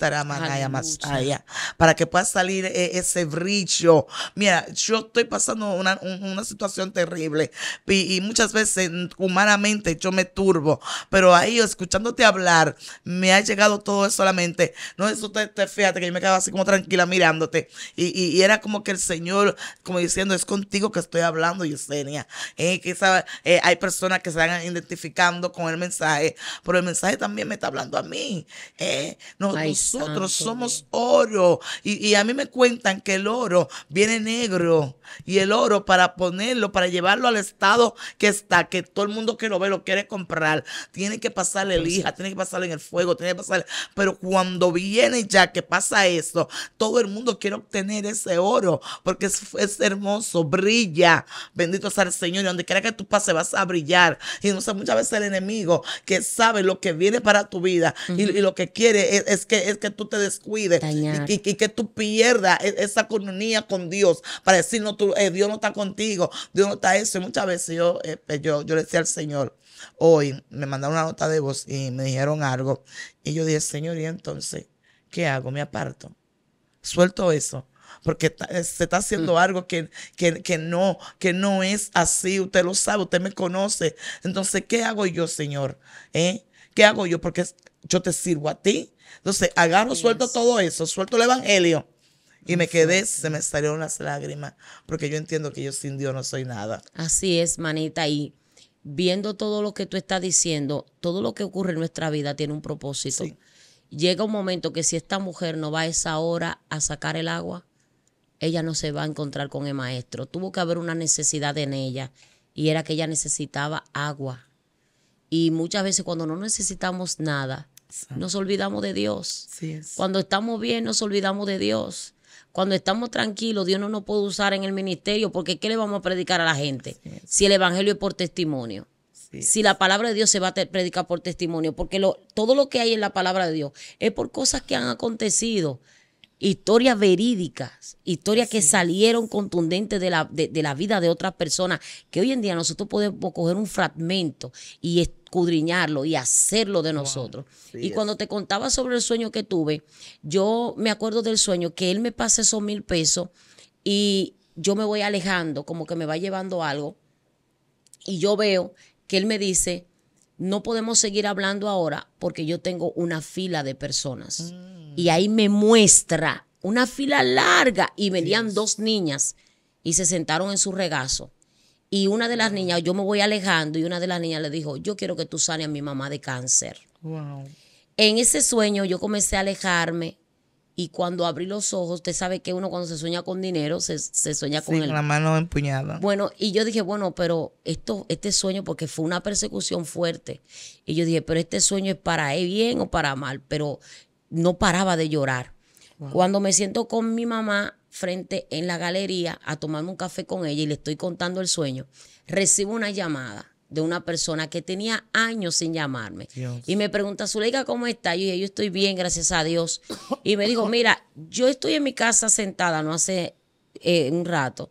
pueda salir eh, ese brillo. Mira, yo estoy pasando una, situación terrible y, muchas veces humanamente yo me turbo, pero ahí escuchándote hablar, me ha llegado todo eso la mente. No eso te, fíjate que yo me quedaba así como tranquila mirándote y, y, era como que el Señor, como diciendo, es contigo que estoy hablando, Yesenia. que hay personas que se han identificando con el mensaje, pero el mensaje también me está hablando a mí. ¿eh? nosotros somos oro y, a mí me cuentan que el oro viene negro y el oro para ponerlo, para llevarlo al estado que está, que todo el mundo que lo ve lo quiere comprar, tiene que pasarle lija, tiene que pasarle en el fuego, tiene que pasarle, pero cuando viene ya que pasa eso, todo el mundo quiere obtener ese oro porque es, hermoso, brilla, bendito sea el Señor y donde quiera que tú pase vas a brillar y no se muchas veces el enemigo que sabe lo que viene para tu vida y, lo que quiere es, que, es que tú te descuides y, que tú pierdas e, esa comunión con Dios para decir, no, eh, Dios no está contigo, Dios no está eso. Y muchas veces yo, eh, pues, yo, yo le decía al Señor, hoy me mandaron una nota de voz y me dijeron algo. Y yo dije, Señor, ¿y entonces qué hago? ¿Me aparto? ¿Suelto eso? porque eh, se está haciendo mm. algo que, no, que no es así. Usted lo sabe, usted me conoce. Entonces, ¿qué hago yo, Señor? ¿Eh? ¿Qué hago yo? Porque yo te sirvo a ti. Entonces, agarro, suelto todo eso, suelto el evangelio. Y me quedé, se me salieron las lágrimas, porque yo entiendo que yo sin Dios no soy nada. Así es, manita. Y viendo todo lo que tú estás diciendo, todo lo que ocurre en nuestra vida tiene un propósito. Llega un momento que si esta mujer no va a esa hora a sacar el agua, ella no se va a encontrar con el maestro. Tuvo que haber una necesidad en ella y era que ella necesitaba agua. Y muchas veces cuando no necesitamos nada, nos olvidamos de Dios. Cuando estamos bien, nos olvidamos de Dios. Cuando estamos tranquilos, Dios no nos puede usar en el ministerio porque ¿qué le vamos a predicar a la gente? Si el Evangelio es por testimonio. si la palabra de Dios se va a predicar por testimonio, porque todo lo que hay en la palabra de Dios es por cosas que han acontecido historias verídicas, historias que salieron contundentes de la, vida de otras personas, que hoy en día nosotros podemos coger un fragmento y escudriñarlo y hacerlo de nosotros. y cuando te contaba sobre el sueño que tuve, yo me acuerdo del sueño que él me pasa esos mil pesos y yo me voy alejando, como que me va llevando algo, y yo veo que él me dice, no podemos seguir hablando ahora porque yo tengo una fila de personas. Mm. Y ahí me muestra una fila larga y venían dos niñas y se sentaron en su regazo. Y una de las niñas, yo me voy alejando y una de las niñas le dijo, yo quiero que tú sane a mi mamá de cáncer. Wow. En ese sueño yo comencé a alejarme y cuando abrí los ojos, usted sabe que uno cuando se sueña con dinero, se, sueña con la mano empuñada. Bueno, y yo dije, bueno, pero esto, este sueño, porque fue una persecución fuerte. Y yo dije, pero este sueño es para bien o para mal, pero no paraba de llorar. Cuando me siento con mi mamá frente en la galería a tomarme un café con ella y le estoy contando el sueño, recibo una llamada de una persona que tenía años sin llamarme. Y me pregunta, Zuleika, ¿cómo está? Yo dije, yo estoy bien, gracias a Dios. Y me dijo, mira, yo estoy en mi casa sentada, no hace eh, un rato.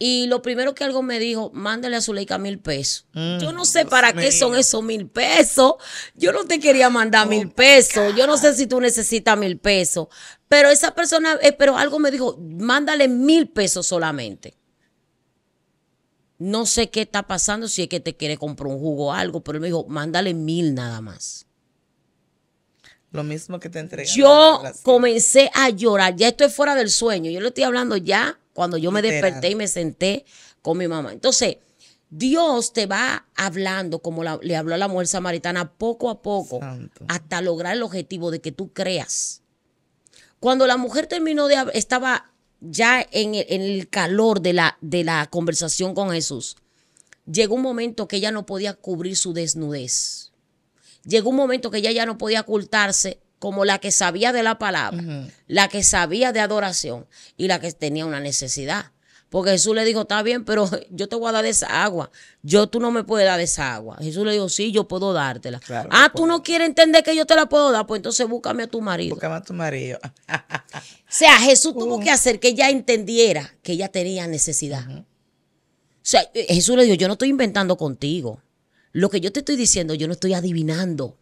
Y lo primero que algo me dijo, mándale a Zuleika mil pesos. Mm. yo no sé para qué son esos mil pesos. Yo no te quería mandar mil oh, pesos. Yo no sé si tú necesitas mil pesos. Pero esa persona, eh, pero algo me dijo, mándale mil pesos solamente no sé qué está pasando, si es que te quiere comprar un jugo o algo, pero él me dijo, mándale mil nada más. Lo mismo que te entregué. Yo comencé a llorar, ya estoy fuera del sueño, yo le estoy hablando ya cuando yo me desperté y me senté con mi mamá. Entonces, Dios te va hablando, como le habló a la mujer samaritana, poco a poco, hasta lograr el objetivo de que tú creas. Cuando la mujer terminó de estaba ya en el, calor de la, de la conversación con Jesús, llegó un momento que ella no podía cubrir su desnudez. Llegó un momento que ella ya no podía ocultarse como la que sabía de la palabra, la que sabía de adoración y la que tenía una necesidad. Porque Jesús le dijo, está bien, pero yo te voy a dar esa agua. Yo, tú no me puedes dar esa agua. Jesús le dijo, sí, yo puedo dártela. ah, tú no quieres entender que yo te la puedo dar, pues entonces búscame a tu marido. Búscame a tu marido. o sea, Jesús tuvo uh. que hacer que ella entendiera que ella tenía necesidad. O sea, eh, Jesús le dijo, yo no estoy inventando contigo. Lo que yo te estoy diciendo, yo no estoy adivinando.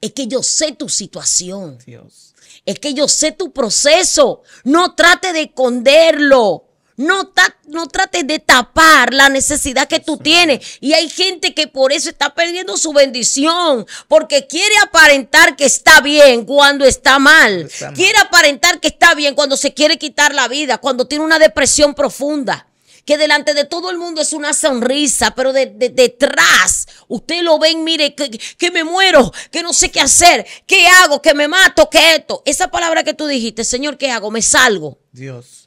Es que yo sé tu situación. Dios. Es que yo sé tu proceso. No trate de esconderlo. No, no trates de tapar la necesidad que tú tienes. Y hay gente que por eso está perdiendo su bendición, porque quiere aparentar que está bien cuando está mal. Quiere aparentar que está bien cuando se quiere quitar la vida, cuando tiene una depresión profunda que delante de todo el mundo es una sonrisa, pero de, detrás usted lo ven, mire, que, que, me muero, que no sé qué hacer, qué hago, que me mato, que esto. Esa palabra que tú dijiste, Señor, ¿qué hago? Me salgo. Dios.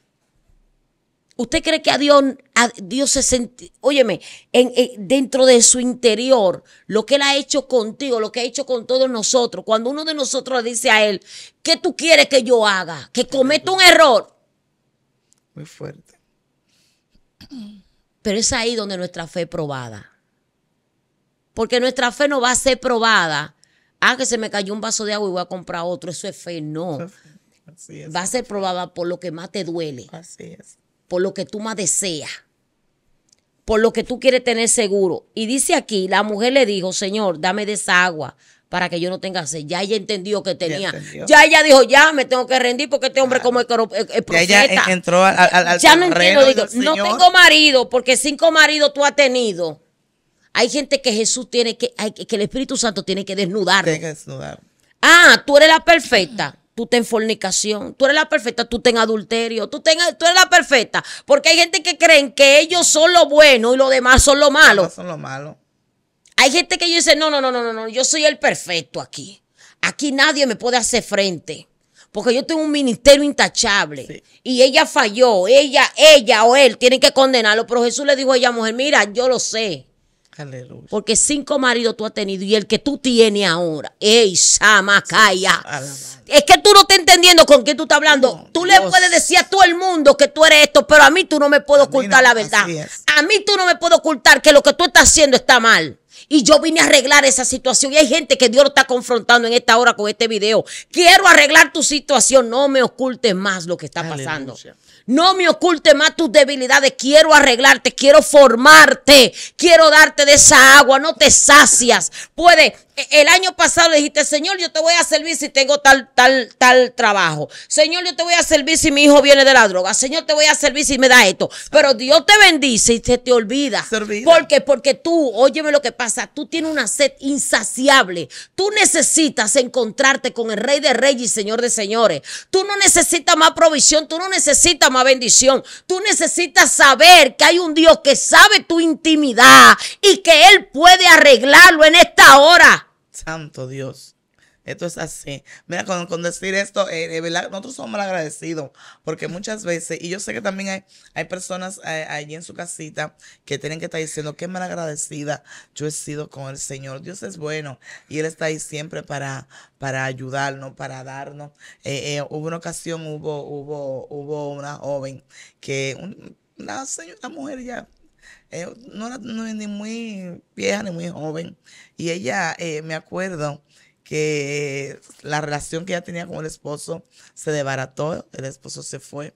¿Usted cree que a Dios, a Dios se sentía, óyeme, en, eh, dentro de su interior, lo que Él ha hecho contigo, lo que ha hecho con todos nosotros, cuando uno de nosotros le dice a Él, ¿qué tú quieres que yo haga? Que cometa un error. Muy fuerte. Pero es ahí donde nuestra fe es probada. Porque nuestra fe no va a ser probada. Ah, que se me cayó un vaso de agua y voy a comprar otro. Eso es fe, no. Así es. Va a ser probada por lo que más te duele. Así es por lo que tú más deseas, por lo que tú quieres tener seguro. Y dice aquí, la mujer le dijo, Señor, dame desagua esa agua para que yo no tenga sed. Ya ella entendió que tenía. Ya, ella dijo, ya me tengo que rendir porque este hombre como el, Ya ella entró al, Ya no entiendo, no tengo marido porque cinco maridos tú has tenido. Hay gente que Jesús tiene que, que el Espíritu Santo tiene que desnudar. Tiene que desnudar. Ah, tú eres la perfecta tú ten fornicación, tú eres la perfecta, tú ten adulterio, tú, ten, tú eres la perfecta. Porque hay gente que creen que ellos son lo bueno y los demás son lo malo. son lo malo. Hay gente que dice, no, no, no, no, no, yo soy el perfecto aquí. Aquí nadie me puede hacer frente. Porque yo tengo un ministerio intachable. Y ella falló. Ella, ella o él tienen que condenarlo. Pero Jesús le dijo a ella, mujer, mira, yo lo sé. Porque cinco maridos tú has tenido y el que tú tienes ahora. ¡Ey, Macaya. es que tú no estás entendiendo con quién tú estás hablando. tú le puedes decir a todo el mundo que tú eres esto, pero a mí tú no me puedes ocultar la verdad. A mí tú no me puedes ocultar que lo que tú estás haciendo está mal. Y yo vine a arreglar esa situación. Y hay gente que Dios lo está confrontando en esta hora con este video. Quiero arreglar tu situación. No me ocultes más lo que está pasando. No me oculte más tus debilidades. Quiero arreglarte, quiero formarte, quiero darte de esa agua. No te sacias. Puede, e, el año pasado dijiste, Señor, yo te voy a servir si tengo tal, tal, tal trabajo. Señor, yo te voy a servir si mi hijo viene de la droga. Señor, te voy a servir si me da esto. Pero Dios te bendice y se te olvida. ¿Por Porque, porque tú, óyeme lo que pasa, tú tienes una sed insaciable. Tú necesitas encontrarte con el Rey de Reyes y Señor de Señores. Tú no necesitas más provisión, tú no necesitas bendición. Tú necesitas saber que hay un Dios que sabe tu intimidad y que Él puede arreglarlo en esta hora. Santo Dios. Esto es así. Mira, con, decir esto, eh, ¿verdad? nosotros somos agradecidos, porque muchas veces, y yo sé que también hay, hay personas eh, allí en su casita que tienen que estar diciendo, qué mal agradecida yo he sido con el Señor. Dios es bueno y Él está ahí siempre para, para ayudarnos, para darnos. Eh, eh, hubo una ocasión, hubo, hubo, hubo una joven que, una, señora, una mujer ya no era ni muy vieja ni muy joven. Y ella, me acuerdo que la relación que ella tenía con el esposo se desbarató, el esposo se fue.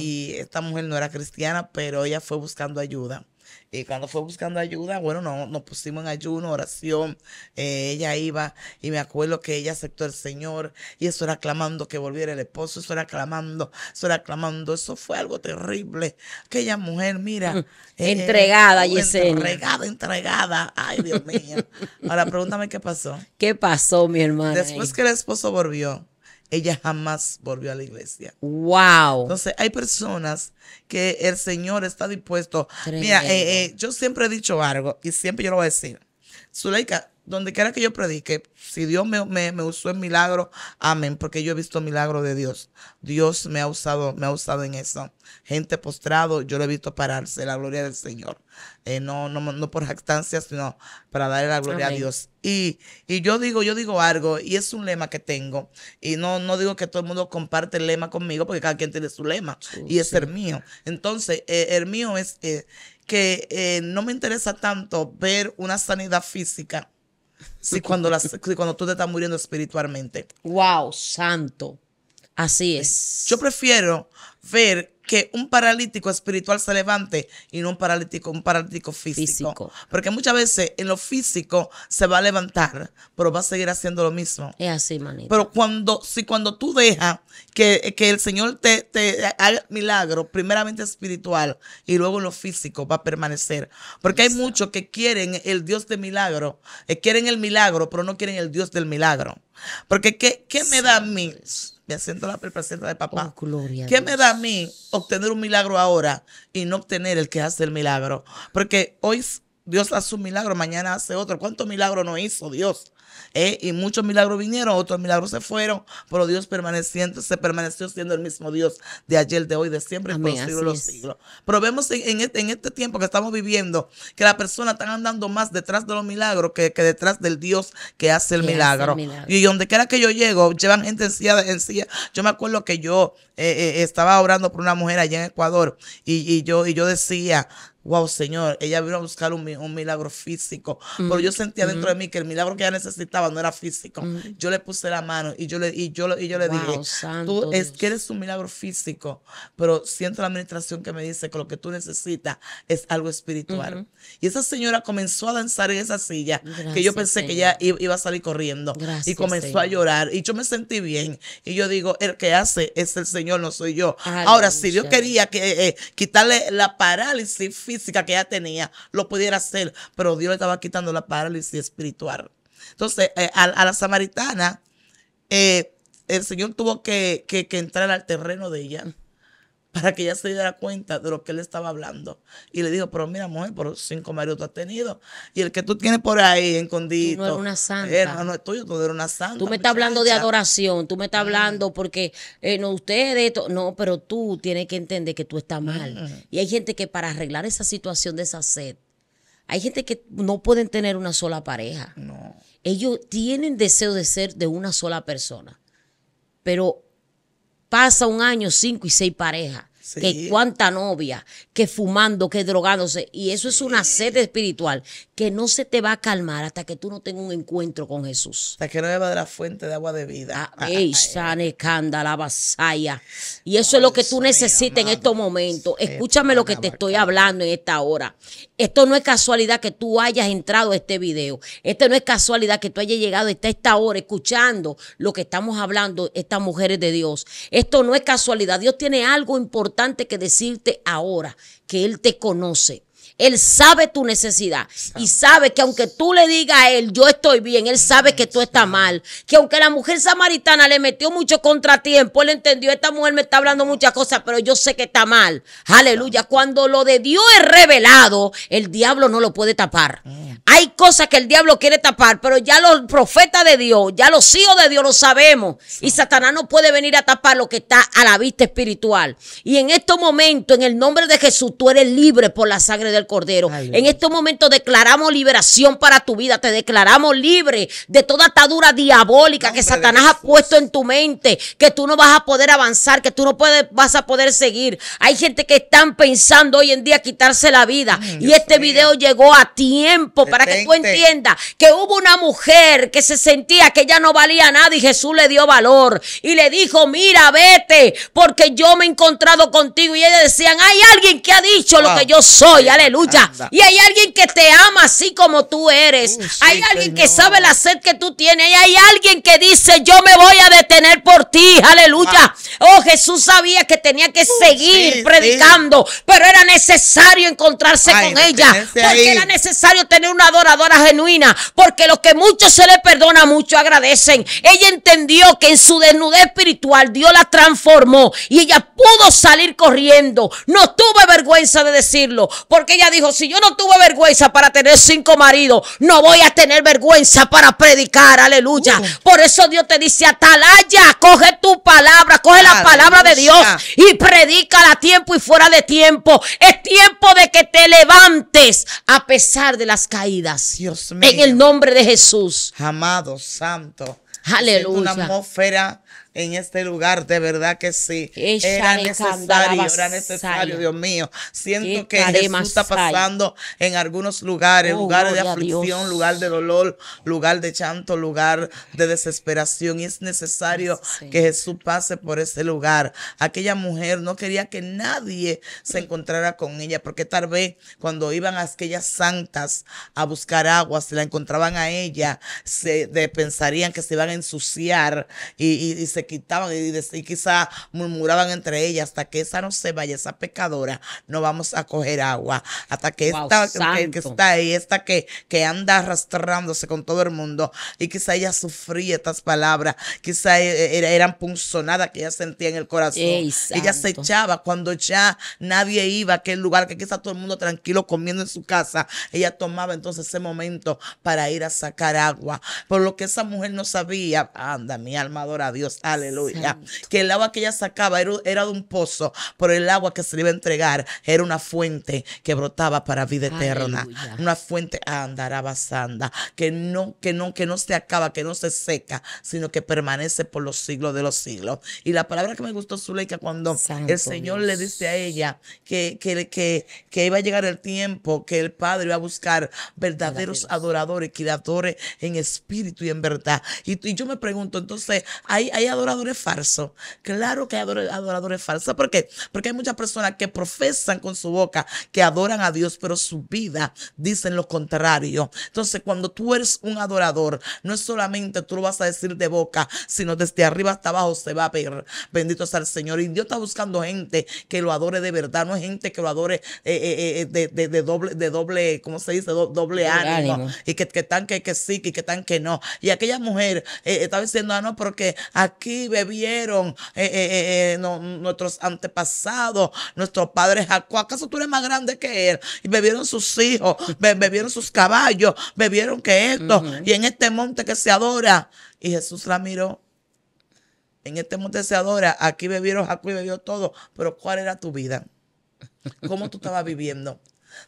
Y esta mujer no era cristiana, pero ella fue buscando ayuda. Y cuando fue buscando ayuda, bueno, nos pusimos en ayuno, oración. Eh, ella iba y me acuerdo que ella aceptó el Señor y eso era clamando que volviera el esposo, eso era clamando, eso era clamando. Eso fue algo terrible. Aquella mujer, mira. Eh, entregada, uh, Yesenia. Entregada, entregada. Ay, Dios mío. Ahora pregúntame qué pasó. ¿Qué pasó, mi hermana? Después que el esposo volvió, ella jamás volvió a la iglesia. Wow. Entonces, hay personas que el Señor está dispuesto. Mira, eh, eh, yo siempre he dicho algo y siempre yo lo voy a decir. Zuleika, donde quiera que yo predique, si Dios me, usó en milagro, amén, porque yo he visto milagro de Dios. Dios me ha usado, me ha usado en eso. Gente postrado, yo lo he visto pararse, la gloria del Señor. Eh, no, no, por jactancia, sino para darle la gloria a Dios. Y, yo digo, yo digo algo, y es un lema que tengo. Y no, no digo que todo el mundo comparte el lema conmigo, porque cada quien tiene su lema, y es el mío. Entonces, eh, el mío es eh, que no me interesa tanto ver una sanidad física si cuando, las, cuando tú te estás muriendo espiritualmente. ¡Wow! Santo. Así es. Yo prefiero ver que un paralítico espiritual se levante y no un paralítico, un paralítico físico. Porque muchas veces en lo físico se va a levantar, pero va a seguir haciendo lo mismo. Es así, manito. Pero cuando, si cuando tú dejas que, el Señor te, te haga milagro, primeramente espiritual y luego en lo físico, va a permanecer. Porque hay muchos que quieren el Dios del milagro, eh, quieren el milagro, pero no quieren el Dios del milagro. Porque ¿qué, qué me da a mí? me la presencia de papá. Oh, ¿Qué me da a mí obtener un milagro ahora y no obtener el que hace el milagro? Porque hoy Dios hace un milagro, mañana hace otro. ¿Cuántos milagros no hizo Dios? Eh, y muchos milagros vinieron, otros milagros se fueron, pero Dios permaneciendo, se permaneció siendo el mismo Dios de ayer, de hoy, de siempre, y por los siglos, los siglos. Pero vemos este, en, este, tiempo que estamos viviendo que las personas están andando más detrás de los milagros que, detrás del Dios que hace el, milagro. Y donde quiera que yo llego, llevan gente en silla, Yo me acuerdo que yo eh, eh, estaba orando por una mujer allá en Ecuador yo, y yo decía, wow, Señor, ella vino a buscar un, milagro físico, pero yo mm, sentía dentro mm. de mí que el milagro que ella necesitaba no era físico. Mm. Yo le puse la mano y yo le, y yo, le dije, tú es, un milagro físico, pero siento la administración que me dice que lo que tú necesitas es algo espiritual. Y esa señora comenzó a danzar en esa silla, que yo pensé que ya iba a salir corriendo y comenzó a llorar y yo me sentí bien y yo digo, el que hace es el Señor, no soy yo. Ahora, si Dios quería que, eh, eh, quitarle la parálisis física, que ella tenía, lo pudiera hacer, pero Dios le estaba quitando la parálisis espiritual. Entonces, eh, a, la samaritana, eh, el Señor tuvo que, entrar al terreno de ella. para que ella se diera cuenta de lo que él estaba hablando. Y le dijo, pero mira, mujer, por cinco maridos tú has tenido. Y el que tú tienes por ahí, escondido. No era una santa. Hermano eh, no es tuyo, tú no eres una santa. Tú me estás hablando de adoración, tú me estás mm. hablando porque eh, no, ustedes esto. No, pero tú tienes que entender que tú estás mal. Mm. Y hay gente que para arreglar esa situación de esa sed, hay gente que no pueden tener una sola pareja. No. Ellos tienen deseo de ser de una sola persona. Pero Pasa un año, cinco y seis parejas. Que cuánta novia, que fumando, que drogándose. Y eso es una sed espiritual que no se te va a calmar hasta que tú no tengas un encuentro con Jesús. Hasta que no beba de la fuente de agua de vida. Ah, ey, Y eso es lo que tú necesitas en estos momentos. Escúchame lo que te estoy hablando en esta hora. Esto no es casualidad que tú hayas entrado a este video. Esto no es casualidad que tú hayas llegado hasta esta hora escuchando lo que estamos hablando, estas mujeres de Dios. Esto no es casualidad. Dios tiene algo importante que decirte ahora que Él te conoce. Él sabe tu necesidad y sabe que aunque tú le digas a él, yo estoy bien, él sabe que tú estás mal. Que aunque la mujer samaritana le metió mucho contratiempo, él entendió, esta mujer me está hablando muchas cosas, pero yo sé que está mal. Aleluya. Cuando lo de Dios es revelado, el diablo no lo puede tapar. Mm. Hay cosas que el diablo quiere tapar, pero ya los profetas de Dios, ya los hijos de Dios lo sabemos. Y Satanás no puede venir a tapar lo que está a la vista espiritual. Y en este momento en el nombre de Jesús, tú eres libre por la sangre del Cordero. en este momento declaramos liberación para tu vida. Te declaramos libre de toda atadura diabólica que Satanás ha puesto en tu mente, que tú no vas a poder avanzar, que tú no puedes, vas a poder seguir. Hay gente que están pensando hoy en día quitarse la vida. y este video llegó a tiempo para que tú entiendas que hubo una mujer que se sentía que ya no valía nada y Jesús le dio valor y le dijo, mira, vete, porque yo me he encontrado contigo. Y ellos decían, hay alguien que ha dicho lo que yo soy, aleluya. Y hay alguien que te ama así como tú eres. Uh, hay alguien que sabe la sed que tú tienes. Y hay alguien que dice, yo me voy a detener por ti, aleluya. Ah. Oh, Jesús sabía que tenía que uh, seguir predicando, pero era necesario encontrarse con ella, porque era necesario tener una adoradora genuina, porque lo que mucho se le perdona, mucho agradecen. Ella entendió que en su desnudez espiritual Dios la transformó y ella pudo salir corriendo. No tuve vergüenza de decirlo, porque ella dijo, si yo no tuve vergüenza para tener cinco maridos, no voy a tener vergüenza para predicar, aleluya. Uh. Por eso Dios te dice, atalaya, coge tu palabra, coge la palabra de Dios y predica a tiempo y fuera de tiempo. Es tiempo de que te levantes a pesar de las caídas Dios mío. En el nombre de Jesús. Amado, santo. Aleluya. Una atmósfera en este lugar, de verdad que sí. Era necesario, era necesario, Dios mío. Siento que Jesús está pasando en algunos lugares, oh, lugares de aflicción, lugar de dolor, lugar de chanto, lugar de desesperación. Y es necesario que Jesús pase por ese lugar. Aquella mujer no quería que nadie se encontrara con ella, porque tal vez cuando iban a aquellas santas a buscar agua, se la encontraban a ella, se pensarían que se iban a ensuciar y se quitaban y, y quizá murmuraban entre ellas, hasta que esa no se vaya, esa pecadora, no vamos a coger agua, hasta que esta que, está ahí, esta que, que anda arrastrándose con todo el mundo, y quizá ella sufría estas palabras, quizá e, e, eran punzonadas que ella sentía en el corazón, ella se echaba cuando ya nadie iba a aquel lugar, que quizá todo el mundo tranquilo comiendo en su casa, ella tomaba entonces ese momento para ir a sacar agua, por lo que esa mujer no sabía, anda, mi alma adora a Dios, Aleluya. Que el agua que ella sacaba era, de un pozo, pero el agua que se le iba a entregar era una fuente que brotaba para vida eterna. Una fuente basanda que no, que no, que no se acaba, que no se seca, sino que permanece por los siglos de los siglos. Y la palabra que me gustó, Zuleika, cuando el Señor le dice a ella que, que, iba a llegar el tiempo que el Padre iba a buscar verdaderos, adoradores, que le adore en espíritu y en verdad. Y, yo me pregunto, entonces, hay, hay adoradores adorador es falso. Claro que adorador es falso. ¿Por qué? Porque hay muchas personas que profesan con su boca que adoran a Dios, pero su vida dicen lo contrario. Entonces, cuando tú eres un adorador, no es solamente tú lo vas a decir de boca, sino desde arriba hasta abajo se va a ver. Bendito sea el Señor. Y Dios está buscando gente que lo adore de verdad, no gente que lo adore eh, eh, eh, de, doble, de doble, ¿cómo se dice? doble ánimo. Y que, que, están que, sí, y que tan que no. Y aquella mujer estaba diciendo, ah, no, porque aquí bebieron eh, eh, eh, nuestros antepasados, nuestros padres Jacob. ¿Acaso tú eres más grande que él? Y bebieron sus hijos, bebieron sus caballos, bebieron que esto, y en este monte que se adora. Y Jesús la miró. En este monte se adora, aquí bebieron Jacob y bebió todo, pero ¿cuál era tu vida? ¿Cómo tú estabas viviendo?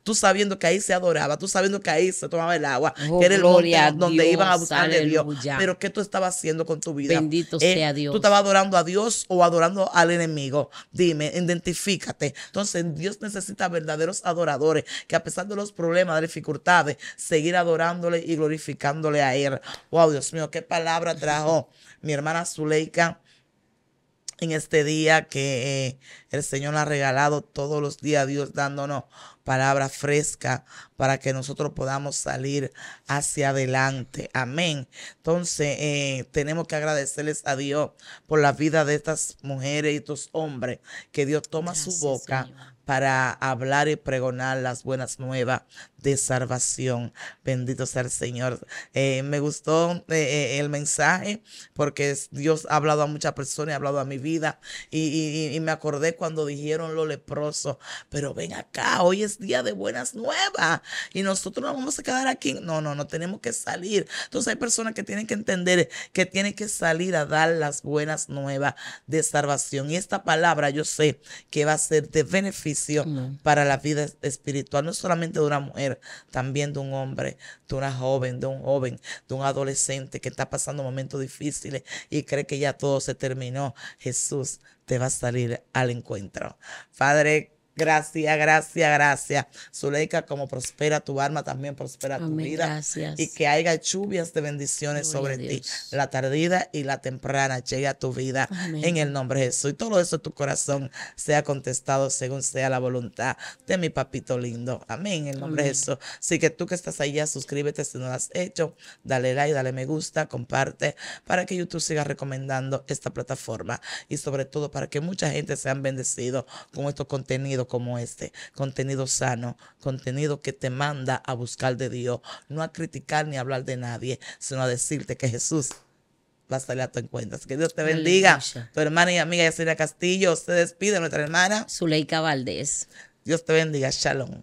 Tú sabiendo que ahí se adoraba, tú sabiendo que ahí se tomaba el agua, que oh, era el lugar donde iban a buscar a Dios. Pero ¿qué tú estabas haciendo con tu vida? Bendito eh, sea Dios. ¿Tú estabas adorando a Dios o adorando al enemigo? Dime, identifícate. Entonces, Dios necesita verdaderos adoradores que a pesar de los problemas, de las dificultades, seguir adorándole y glorificándole a Él. Wow, Dios mío, qué palabra trajo mi hermana Zuleika en este día que eh, el Señor ha regalado todos los días, Dios dándonos palabra fresca para que nosotros podamos salir hacia adelante. Amén. Entonces, eh, tenemos que agradecerles a Dios por la vida de estas mujeres y estos hombres que Dios toma su boca. para hablar y pregonar las buenas nuevas de salvación. Bendito sea el Señor. Eh, me gustó eh, eh, el mensaje porque Dios ha hablado a muchas personas, ha hablado a mi vida y, me acordé cuando dijeron lo leproso, pero ven acá, hoy es día de buenas nuevas y nosotros no vamos a quedar aquí. No, no, no tenemos que salir. Entonces hay personas que tienen que entender que tienen que salir a dar las buenas nuevas de salvación. Y esta palabra yo sé que va a ser de beneficio para la vida espiritual, no solamente de una mujer, también de un hombre, de una joven, de un joven, de un adolescente que está pasando momentos difíciles y cree que ya todo se terminó. Jesús te va a salir al encuentro. Padre, Gracias, gracias, gracias. Zuleika, como prospera tu alma, también prospera tu vida. Gracias. Y que haya lluvias de bendiciones sobre ti. La tardida y la temprana llegue a tu vida. En el nombre de Jesús. Y todo eso tu corazón sea contestado según sea la voluntad de mi papito lindo. Amén. En el nombre de Jesús. Así que tú que estás allá, suscríbete si no lo has hecho. Dale like, dale me gusta, comparte para que YouTube siga recomendando esta plataforma. Y sobre todo para que mucha gente sea bendecido con estos contenidos como este, contenido sano, contenido que te manda a buscar de Dios, no a criticar ni a hablar de nadie, sino a decirte que Jesús va a salir a tu encuentro. que Dios te bendiga. Tu hermana y amiga Yacina Castillo se despide, nuestra hermana. Zuleika Valdés. Dios te bendiga. Shalom.